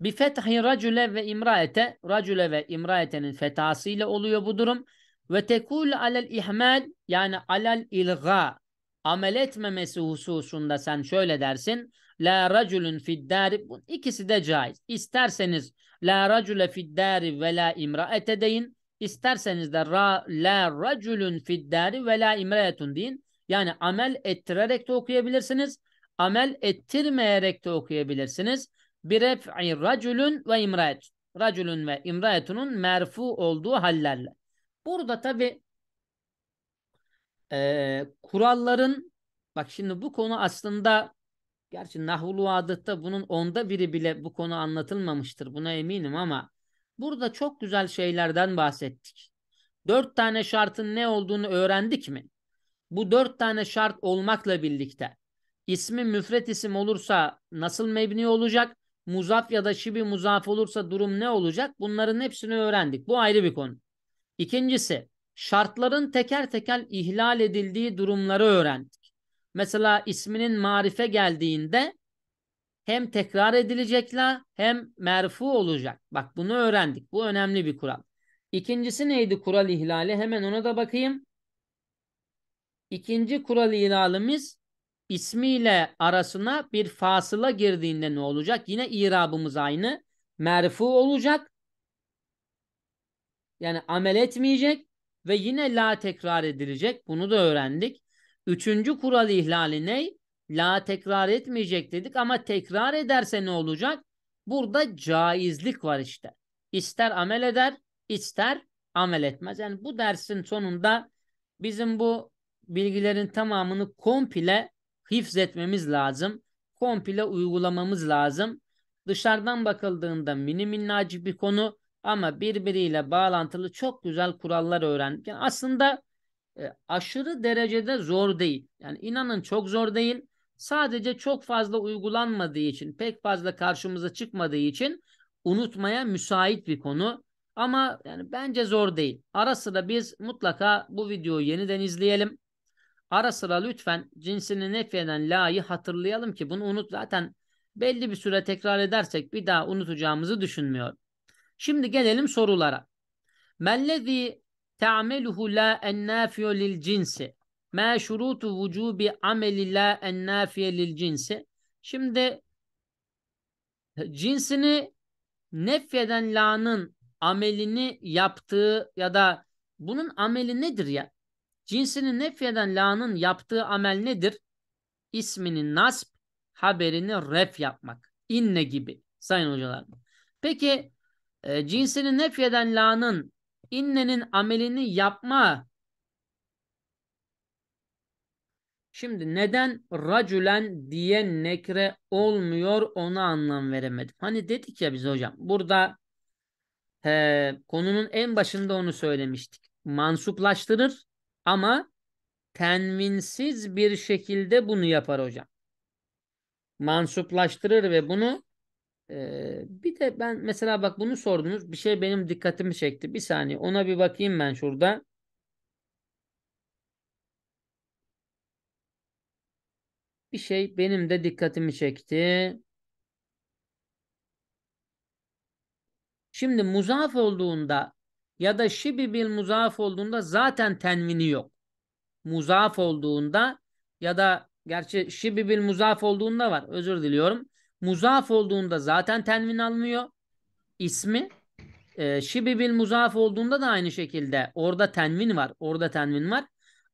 Bi fethi racule ve imraete, racule ve imraetenin fethasıyla oluyor bu durum. Ve tekul alel ihmal yani alel ilga amel etmemesi hususunda sen şöyle dersin. La raculun fiddari ikisi de caiz. isterseniz la racule fiddari ve la imraete deyin. İsterseniz de ra, la raculun fiddari ve la imraetun deyin. Yani amel ettirerek de okuyabilirsiniz. Amel ettirmeyerek de okuyabilirsiniz. Bir ref'i raculun ve imraet. Raculun ve imraetunun merfu olduğu hallerle. Burada tabi e, kuralların bak şimdi bu konu aslında gerçi Nahvul Adet'te bunun onda biri bile bu konu anlatılmamıştır. Buna eminim ama burada çok güzel şeylerden bahsettik. Dört tane şartın ne olduğunu öğrendik mi? Bu dört tane şart olmakla birlikte ismi müfret isim olursa nasıl mebni olacak? Muzaf ya da şibi muzaf olursa durum ne olacak? Bunların hepsini öğrendik. Bu ayrı bir konu. İkincisi şartların teker teker ihlal edildiği durumları öğrendik. Mesela isminin marife geldiğinde hem tekrar edilecekler hem merfu olacak. Bak bunu öğrendik. Bu önemli bir kural. İkincisi neydi kural ihlali? Hemen ona da bakayım. İkinci kural ihlalimiz ismiyle arasına bir fasıla girdiğinde ne olacak? Yine irabımız aynı. Merfu olacak yani amel etmeyecek ve yine la tekrar edilecek. Bunu da öğrendik. Üçüncü kural ihlali ne? La tekrar etmeyecek dedik ama tekrar ederse ne olacak? Burada caizlik var işte. İster amel eder, ister amel etmez. Yani bu dersin sonunda bizim bu bilgilerin tamamını komple hifz etmemiz lazım. Komple uygulamamız lazım. Dışarıdan bakıldığında mini minnacık bir konu ama birbiriyle bağlantılı çok güzel kurallar öğrendik. Yani aslında e, aşırı derecede zor değil. Yani inanın çok zor değil. Sadece çok fazla uygulanmadığı için, pek fazla karşımıza çıkmadığı için unutmaya müsait bir konu. Ama yani bence zor değil. Ara sıra biz mutlaka bu videoyu yeniden izleyelim. Ara sıra lütfen cinsini nefyeden la'yı hatırlayalım ki bunu unut zaten belli bir süre tekrar edersek bir daha unutacağımızı düşünmüyorum. Şimdi gelelim sorulara. Mellezi ta'meluhu la ennafiyo lil cinsi. Ma şurutu vücubi ameli la ennafiye lil cinsi. Şimdi cinsini nefyeden la'nın amelini yaptığı ya da bunun ameli nedir ya? Cinsini nefyeden la'nın yaptığı amel nedir? İsmini nasp, haberini ref yapmak. İnne gibi sayın hocalarım. Peki e, cinsini nefyeden la'nın innenin amelini yapma. Şimdi neden racülen diye nekre olmuyor ona anlam veremedim. Hani dedik ya biz hocam burada e, konunun en başında onu söylemiştik. Mansuplaştırır ama tenvinsiz bir şekilde bunu yapar hocam. Mansuplaştırır ve bunu bir de ben mesela bak bunu sordunuz. Bir şey benim dikkatimi çekti. Bir saniye ona bir bakayım ben şurada. Bir şey benim de dikkatimi çekti. Şimdi muzaf olduğunda ya da şibi bil muzaf olduğunda zaten tenvini yok. Muzaf olduğunda ya da gerçi şibi bil muzaf olduğunda var. Özür diliyorum. Muzaf olduğunda zaten tenvin almıyor. ismi e, şibi bil muzaf olduğunda da aynı şekilde orada tenvin var. Orada tenvin var.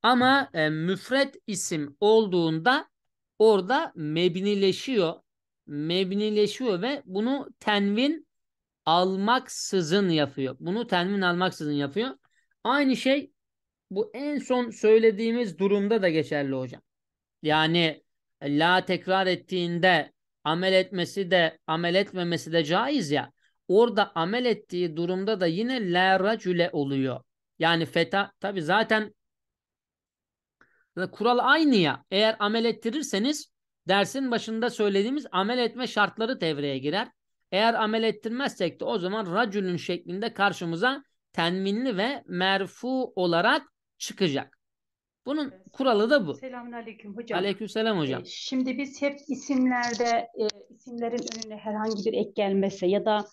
Ama e, müfret isim olduğunda orada mebnileşiyor. Mebnileşiyor ve bunu tenvin almaksızın yapıyor. Bunu tenvin almaksızın yapıyor. Aynı şey bu en son söylediğimiz durumda da geçerli hocam. Yani e, la tekrar ettiğinde amel etmesi de amel etmemesi de caiz ya. Orada amel ettiği durumda da yine la racüle oluyor. Yani feta tabi zaten kural aynı ya. Eğer amel ettirirseniz dersin başında söylediğimiz amel etme şartları devreye girer. Eğer amel ettirmezsek de o zaman racülün şeklinde karşımıza tenminli ve merfu olarak çıkacak. Bunun evet. kuralı da bu. Selamünaleyküm hocam. Aleykümselam hocam. E, şimdi biz hep isimlerde e, isimlerin önüne herhangi bir ek gelmese ya da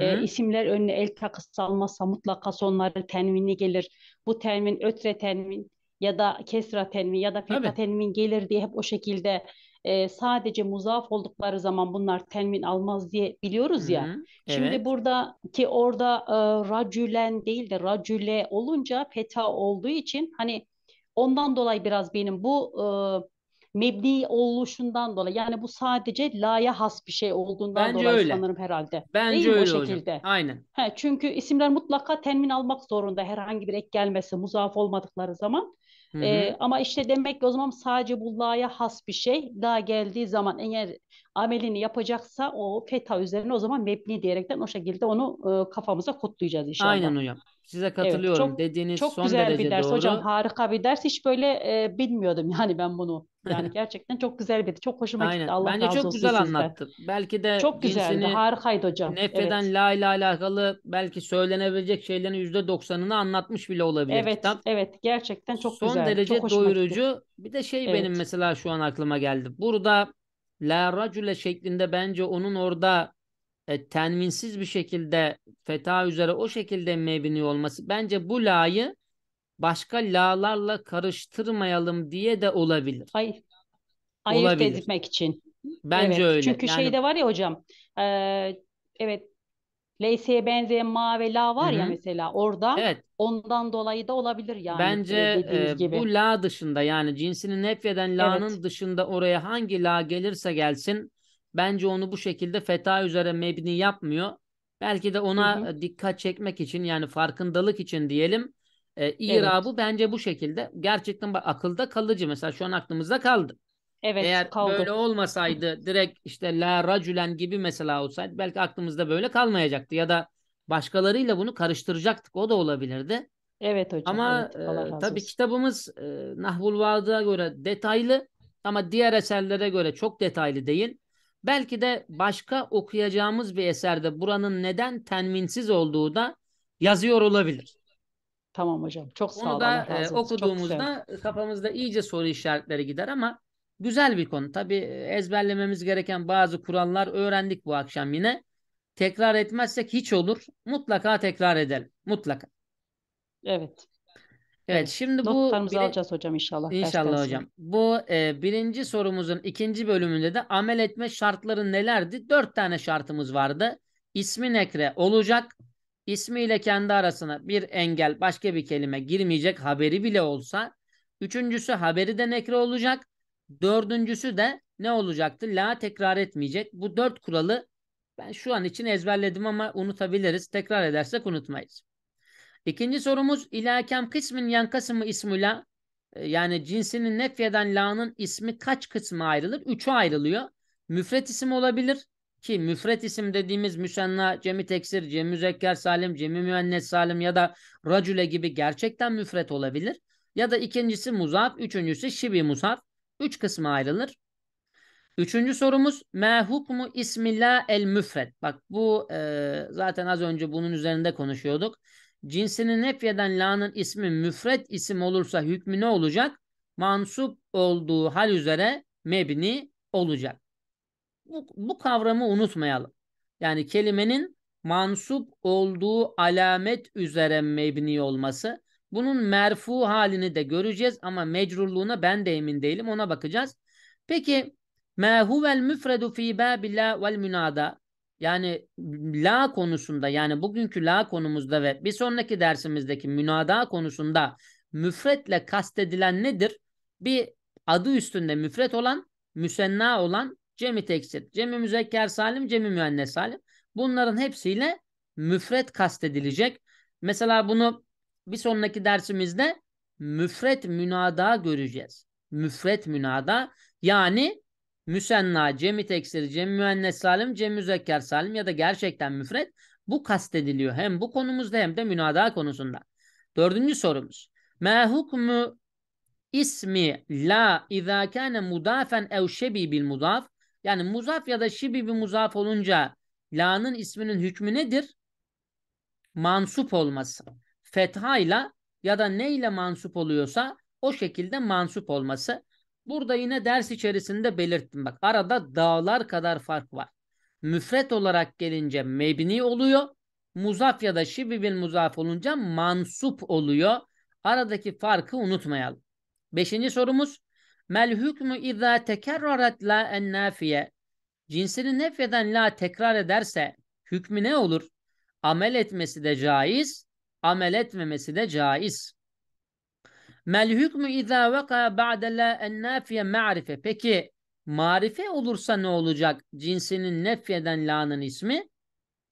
e, isimler önüne el takısı almasa mutlaka sonları tenvini gelir. Bu tenvin ötre tenvin ya da kesra tenvin ya da fetha tenvin gelir diye hep o şekilde e, sadece muzaf oldukları zaman bunlar tenvin almaz diye biliyoruz ya. Hı, evet. Şimdi burada ki orada e, racülen değil de racüle olunca feta olduğu için hani Ondan dolayı biraz benim bu e, mebni oluşundan dolayı yani bu sadece laya has bir şey olduğundan Bence dolayı öyle. sanırım herhalde. Bence Değil mi öyle o hocam. şekilde? Aynen. He, çünkü isimler mutlaka tenmin almak zorunda herhangi bir ek gelmesi muzaf olmadıkları zaman. E, hı ama işte demek ki o zaman sadece bu la'ya has bir şey. La geldiği zaman eğer amelini yapacaksa o feta üzerine o zaman mebni diyerekten o şekilde onu e, kafamıza kutlayacağız inşallah. Aynen hocam. Size katılıyorum. Evet, çok, Dediğiniz çok son güzel derece bir ders doğru. hocam. Harika bir ders. Hiç böyle e, bilmiyordum yani ben bunu. Yani gerçekten çok güzel bir çok hoşuma Aynen. gitti. Allah Bence razı çok olsun güzel anlattı. Belki de çok güzeldi. Harikaydı hocam. Nefreden evet. la ile alakalı belki söylenebilecek şeylerin yüzde doksanını anlatmış bile olabilir evet, kitap. Evet. Gerçekten çok güzel. Son derece çok doyurucu. Gitti. Bir de şey evet. benim mesela şu an aklıma geldi. Burada la racule şeklinde bence onun orada e, tenvinsiz bir şekilde feta üzere o şekilde mebni olması bence bu la'yı başka la'larla karıştırmayalım diye de olabilir. Hayır. Ayırt olabilir. etmek için. Bence evet. öyle. Çünkü şey yani... şey de var ya hocam. E, evet Leyse'ye benzeyen Ma ve La var Hı ya mesela orada. Evet. Ondan dolayı da olabilir yani Bence e, e gibi. bu la dışında yani cinsini nefyeden la'nın Evet. dışında oraya hangi la gelirse gelsin bence onu bu şekilde feta üzere mebni yapmıyor. Belki de ona hı. e, dikkat çekmek için yani farkındalık için diyelim e, Evet. bence bu şekilde gerçekten bak akılda kalıcı mesela şu an aklımızda kaldı. Evet, Eğer kaldı. böyle olmasaydı direkt işte la racülen gibi mesela olsaydı belki aklımızda böyle kalmayacaktı ya da başkalarıyla bunu karıştıracaktık o da olabilirdi. Evet hocam. Ama evet, e, tabii kitabımız e, Nahvul Vaad'a göre detaylı ama diğer eserlere göre çok detaylı değil. Belki de başka okuyacağımız bir eserde buranın neden tenvinsiz olduğu da yazıyor olabilir. Tamam hocam. Çok sağ olun. Onu da e, okuduğumuzda kafamızda iyice soru işaretleri gider ama Güzel bir konu. Tabi e, ezberlememiz gereken bazı kurallar öğrendik bu akşam yine. Tekrar etmezsek hiç olur. Mutlaka tekrar edelim. Mutlaka. Evet. Evet şimdi bu notlarımızı biri... alacağız hocam inşallah. İnşallah hocam. Bu e, birinci sorumuzun ikinci bölümünde de amel etme şartları nelerdi? Dört tane şartımız vardı. İsmi nekre olacak. İsmiyle kendi arasına bir engel başka bir kelime girmeyecek haberi bile olsa. Üçüncüsü haberi de nekre olacak. Dördüncüsü de ne olacaktı? La tekrar etmeyecek. Bu dört kuralı ben şu an için ezberledim ama unutabiliriz. Tekrar edersek unutmayız. İkinci sorumuz ilakem kısmın yan kısmı ismi la e, yani cinsini nefyeden la'nın ismi kaç kısmı ayrılır? Üçü ayrılıyor. Müfret isim olabilir ki müfret isim dediğimiz müsenna, cemi teksir, cemi müzekker salim, cemi müennes salim ya da racule gibi gerçekten müfret olabilir. Ya da ikincisi muzaf, üçüncüsü şibi muzaf. Üç kısma ayrılır. Üçüncü sorumuz mehukmu ismillah el müfred. Bak bu e, zaten az önce bunun üzerinde konuşuyorduk. Cinsini nefyeden la'nın ismi müfred isim olursa hükmü ne olacak? Mansup olduğu hal üzere mebni olacak. Bu, bu kavramı unutmayalım. Yani kelimenin mansup olduğu alamet üzere mebni olması bunun merfu halini de göreceğiz ama mecrurluğuna ben de emin değilim ona bakacağız. Peki ma huvel müfredu fi babi la vel münada yani la konusunda yani bugünkü la konumuzda ve bir sonraki dersimizdeki münada konusunda müfretle kastedilen nedir? Bir adı üstünde müfret olan, müsenna olan cemi teksir, cemi müzekker salim, cemi müennes salim. Bunların hepsiyle müfret kastedilecek. Mesela bunu bir sonraki dersimizde müfret münada göreceğiz. Müfret münada yani müsenna, cemi teksiri, cemi müennes salim, cemi müzekker salim ya da gerçekten müfret bu kastediliyor. Hem bu konumuzda hem de münada konusunda. Dördüncü sorumuz. Ma hukmu ismi la izâ kâne mudafen ev şebi bil mudaf. Yani muzaf ya da şibi bir muzaf olunca la'nın isminin hükmü nedir? Mansup olması fethayla ya da neyle mansup oluyorsa o şekilde mansup olması. Burada yine ders içerisinde belirttim. Bak arada dağlar kadar fark var. Müfret olarak gelince mebni oluyor. Muzaf ya da şibi bin muzaf olunca mansup oluyor. Aradaki farkı unutmayalım. Beşinci sorumuz. Mel hükmü izâ tekerraret la ennâfiye. Cinsini nefyeden la tekrar ederse hükmü ne olur? Amel etmesi de caiz, amel etmemesi de caiz. Mel hükmü izâ vekâ ba'de lâ ennâfiye ma'rife. Peki marife olursa ne olacak? Cinsinin nefyeden la'nın ismi.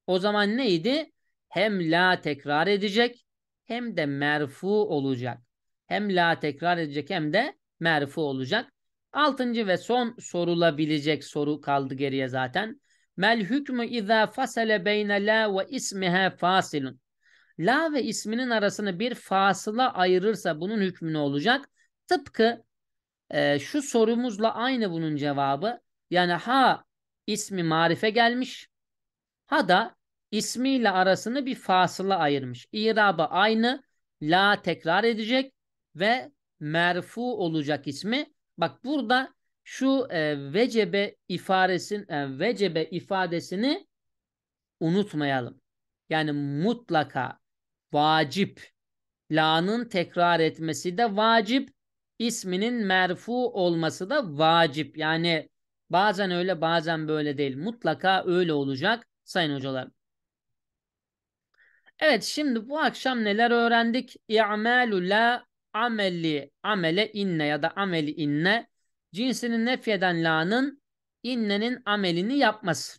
O zaman neydi? Hem la tekrar edecek hem de merfu olacak. Hem la tekrar edecek hem de merfu olacak. Altıncı ve son sorulabilecek soru kaldı geriye zaten. Mel hükmü izâ fasele beyne la ve ismihe fasilun la ve isminin arasını bir fasıla ayırırsa bunun hükmü ne olacak? Tıpkı e, şu sorumuzla aynı bunun cevabı. Yani ha ismi marife gelmiş ha da ismiyle arasını bir fasıla ayırmış. İrabı aynı la tekrar edecek ve merfu olacak ismi. Bak burada şu e, vecebe ifaresin e, vecebe ifadesini unutmayalım. Yani mutlaka vacip. La'nın tekrar etmesi de vacip. İsminin merfu olması da vacip. Yani bazen öyle bazen böyle değil. Mutlaka öyle olacak sayın hocalar. Evet şimdi bu akşam neler öğrendik? İ'malu la ameli amele inne ya da ameli inne cinsini nefyeden la'nın innenin amelini yapması.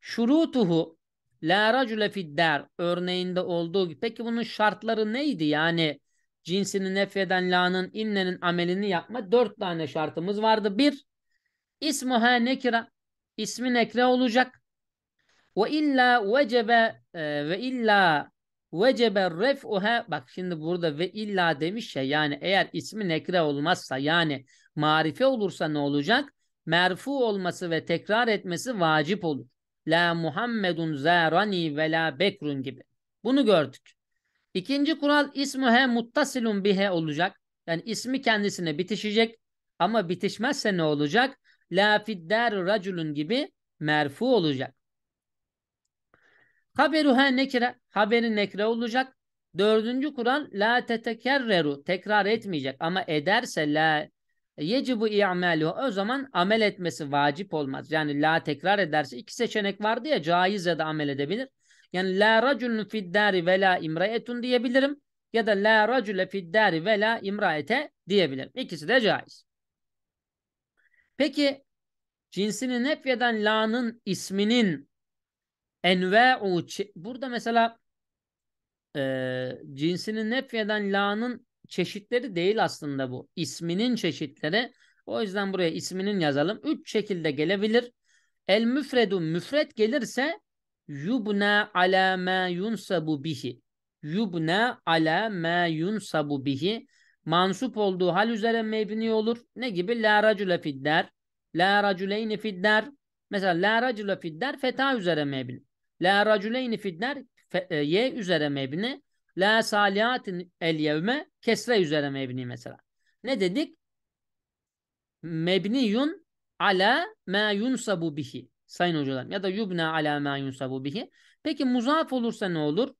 Şurutuhu La racule fidder örneğinde olduğu gibi. Peki bunun şartları neydi? Yani cinsini nefyeden la'nın innenin amelini yapma. Dört tane şartımız vardı. Bir, ismuha nekira. ismi nekre olacak. Ve illa vecebe e, ve illa vecebe ref'uha. Bak şimdi burada ve illa demiş ya yani eğer ismi nekre olmazsa yani marife olursa ne olacak? Merfu olması ve tekrar etmesi vacip olur. La Muhammedun zarani ve la bekrun gibi. Bunu gördük. İkinci kural ismi he muttasilun bihe olacak. Yani ismi kendisine bitişecek. Ama bitişmezse ne olacak? La fiddar raculun gibi merfu olacak. Haberu he nekire. Haberi nekre olacak. Dördüncü kural la tetekerreru. Tekrar etmeyecek. Ama ederse la yecibu i'malu o zaman amel etmesi vacip olmaz. Yani la tekrar ederse iki seçenek vardı ya caiz ya da amel edebilir. Yani la raculun fiddari ve la imraetun diyebilirim ya da la racule fiddari ve la imraete diyebilirim. İkisi de caiz. Peki cinsini nefyeden la'nın isminin enve'u burada mesela e, cinsini nefyeden la'nın çeşitleri değil aslında bu. İsminin çeşitleri. O yüzden buraya isminin yazalım. Üç şekilde gelebilir. El müfredu müfred gelirse yubna ala ma yunsabu bihi. Yubna ala ma yunsabu bihi. Mansup olduğu hal üzere mebni olur. Ne gibi? La racule fidder. La raculeyni fidder. Mesela la racule fidder feta üzere mebni. La raculeyni fidder fe, e, y üzere mebni. La saliyatin el yevme kesre üzere mebni mesela. Ne dedik? Mebniyun ala ma yunsabu bihi. Sayın hocalarım ya da yubna ala ma yunsabu bihi. Peki muzaf olursa ne olur?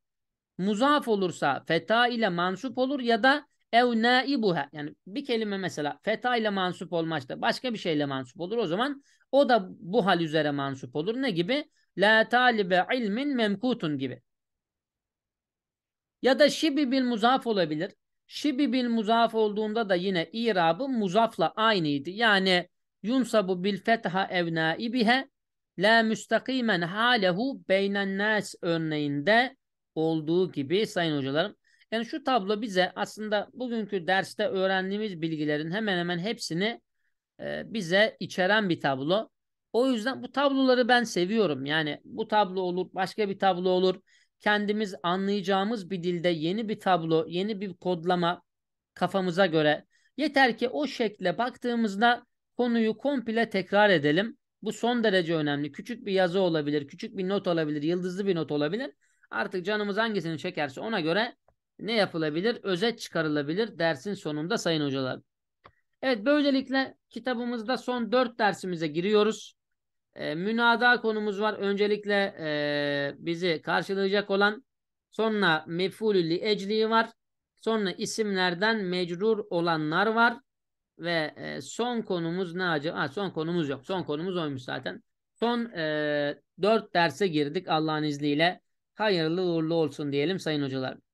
Muzaf olursa feta ile mansup olur ya da ev naibuha. Yani bir kelime mesela feta ile mansup olmazsa başka bir şeyle mansup olur. O zaman o da bu hal üzere mansup olur. Ne gibi? La talibe ilmin memkutun gibi. Ya da şibi bil muzaf olabilir. Şibi bil muzaf olduğunda da yine irabı muzafla aynıydı. Yani yunsabu bil fetha evnaibihe la müstakimen halehu beynen nas örneğinde olduğu gibi sayın hocalarım. Yani şu tablo bize aslında bugünkü derste öğrendiğimiz bilgilerin hemen hemen hepsini e, bize içeren bir tablo. O yüzden bu tabloları ben seviyorum. Yani bu tablo olur, başka bir tablo olur kendimiz anlayacağımız bir dilde yeni bir tablo, yeni bir kodlama kafamıza göre yeter ki o şekle baktığımızda konuyu komple tekrar edelim. Bu son derece önemli. Küçük bir yazı olabilir, küçük bir not olabilir, yıldızlı bir not olabilir. Artık canımız hangisini çekerse ona göre ne yapılabilir? Özet çıkarılabilir dersin sonunda sayın hocalar. Evet böylelikle kitabımızda son 4 dersimize giriyoruz. E, münada konumuz var. Öncelikle e, bizi karşılayacak olan sonra mefulü li ecli var. Sonra isimlerden mecrur olanlar var. Ve e, son konumuz ne acaba? Ha, son konumuz yok. Son konumuz oymuş zaten. Son e, 4 derse girdik Allah'ın izniyle. Hayırlı uğurlu olsun diyelim sayın hocalar.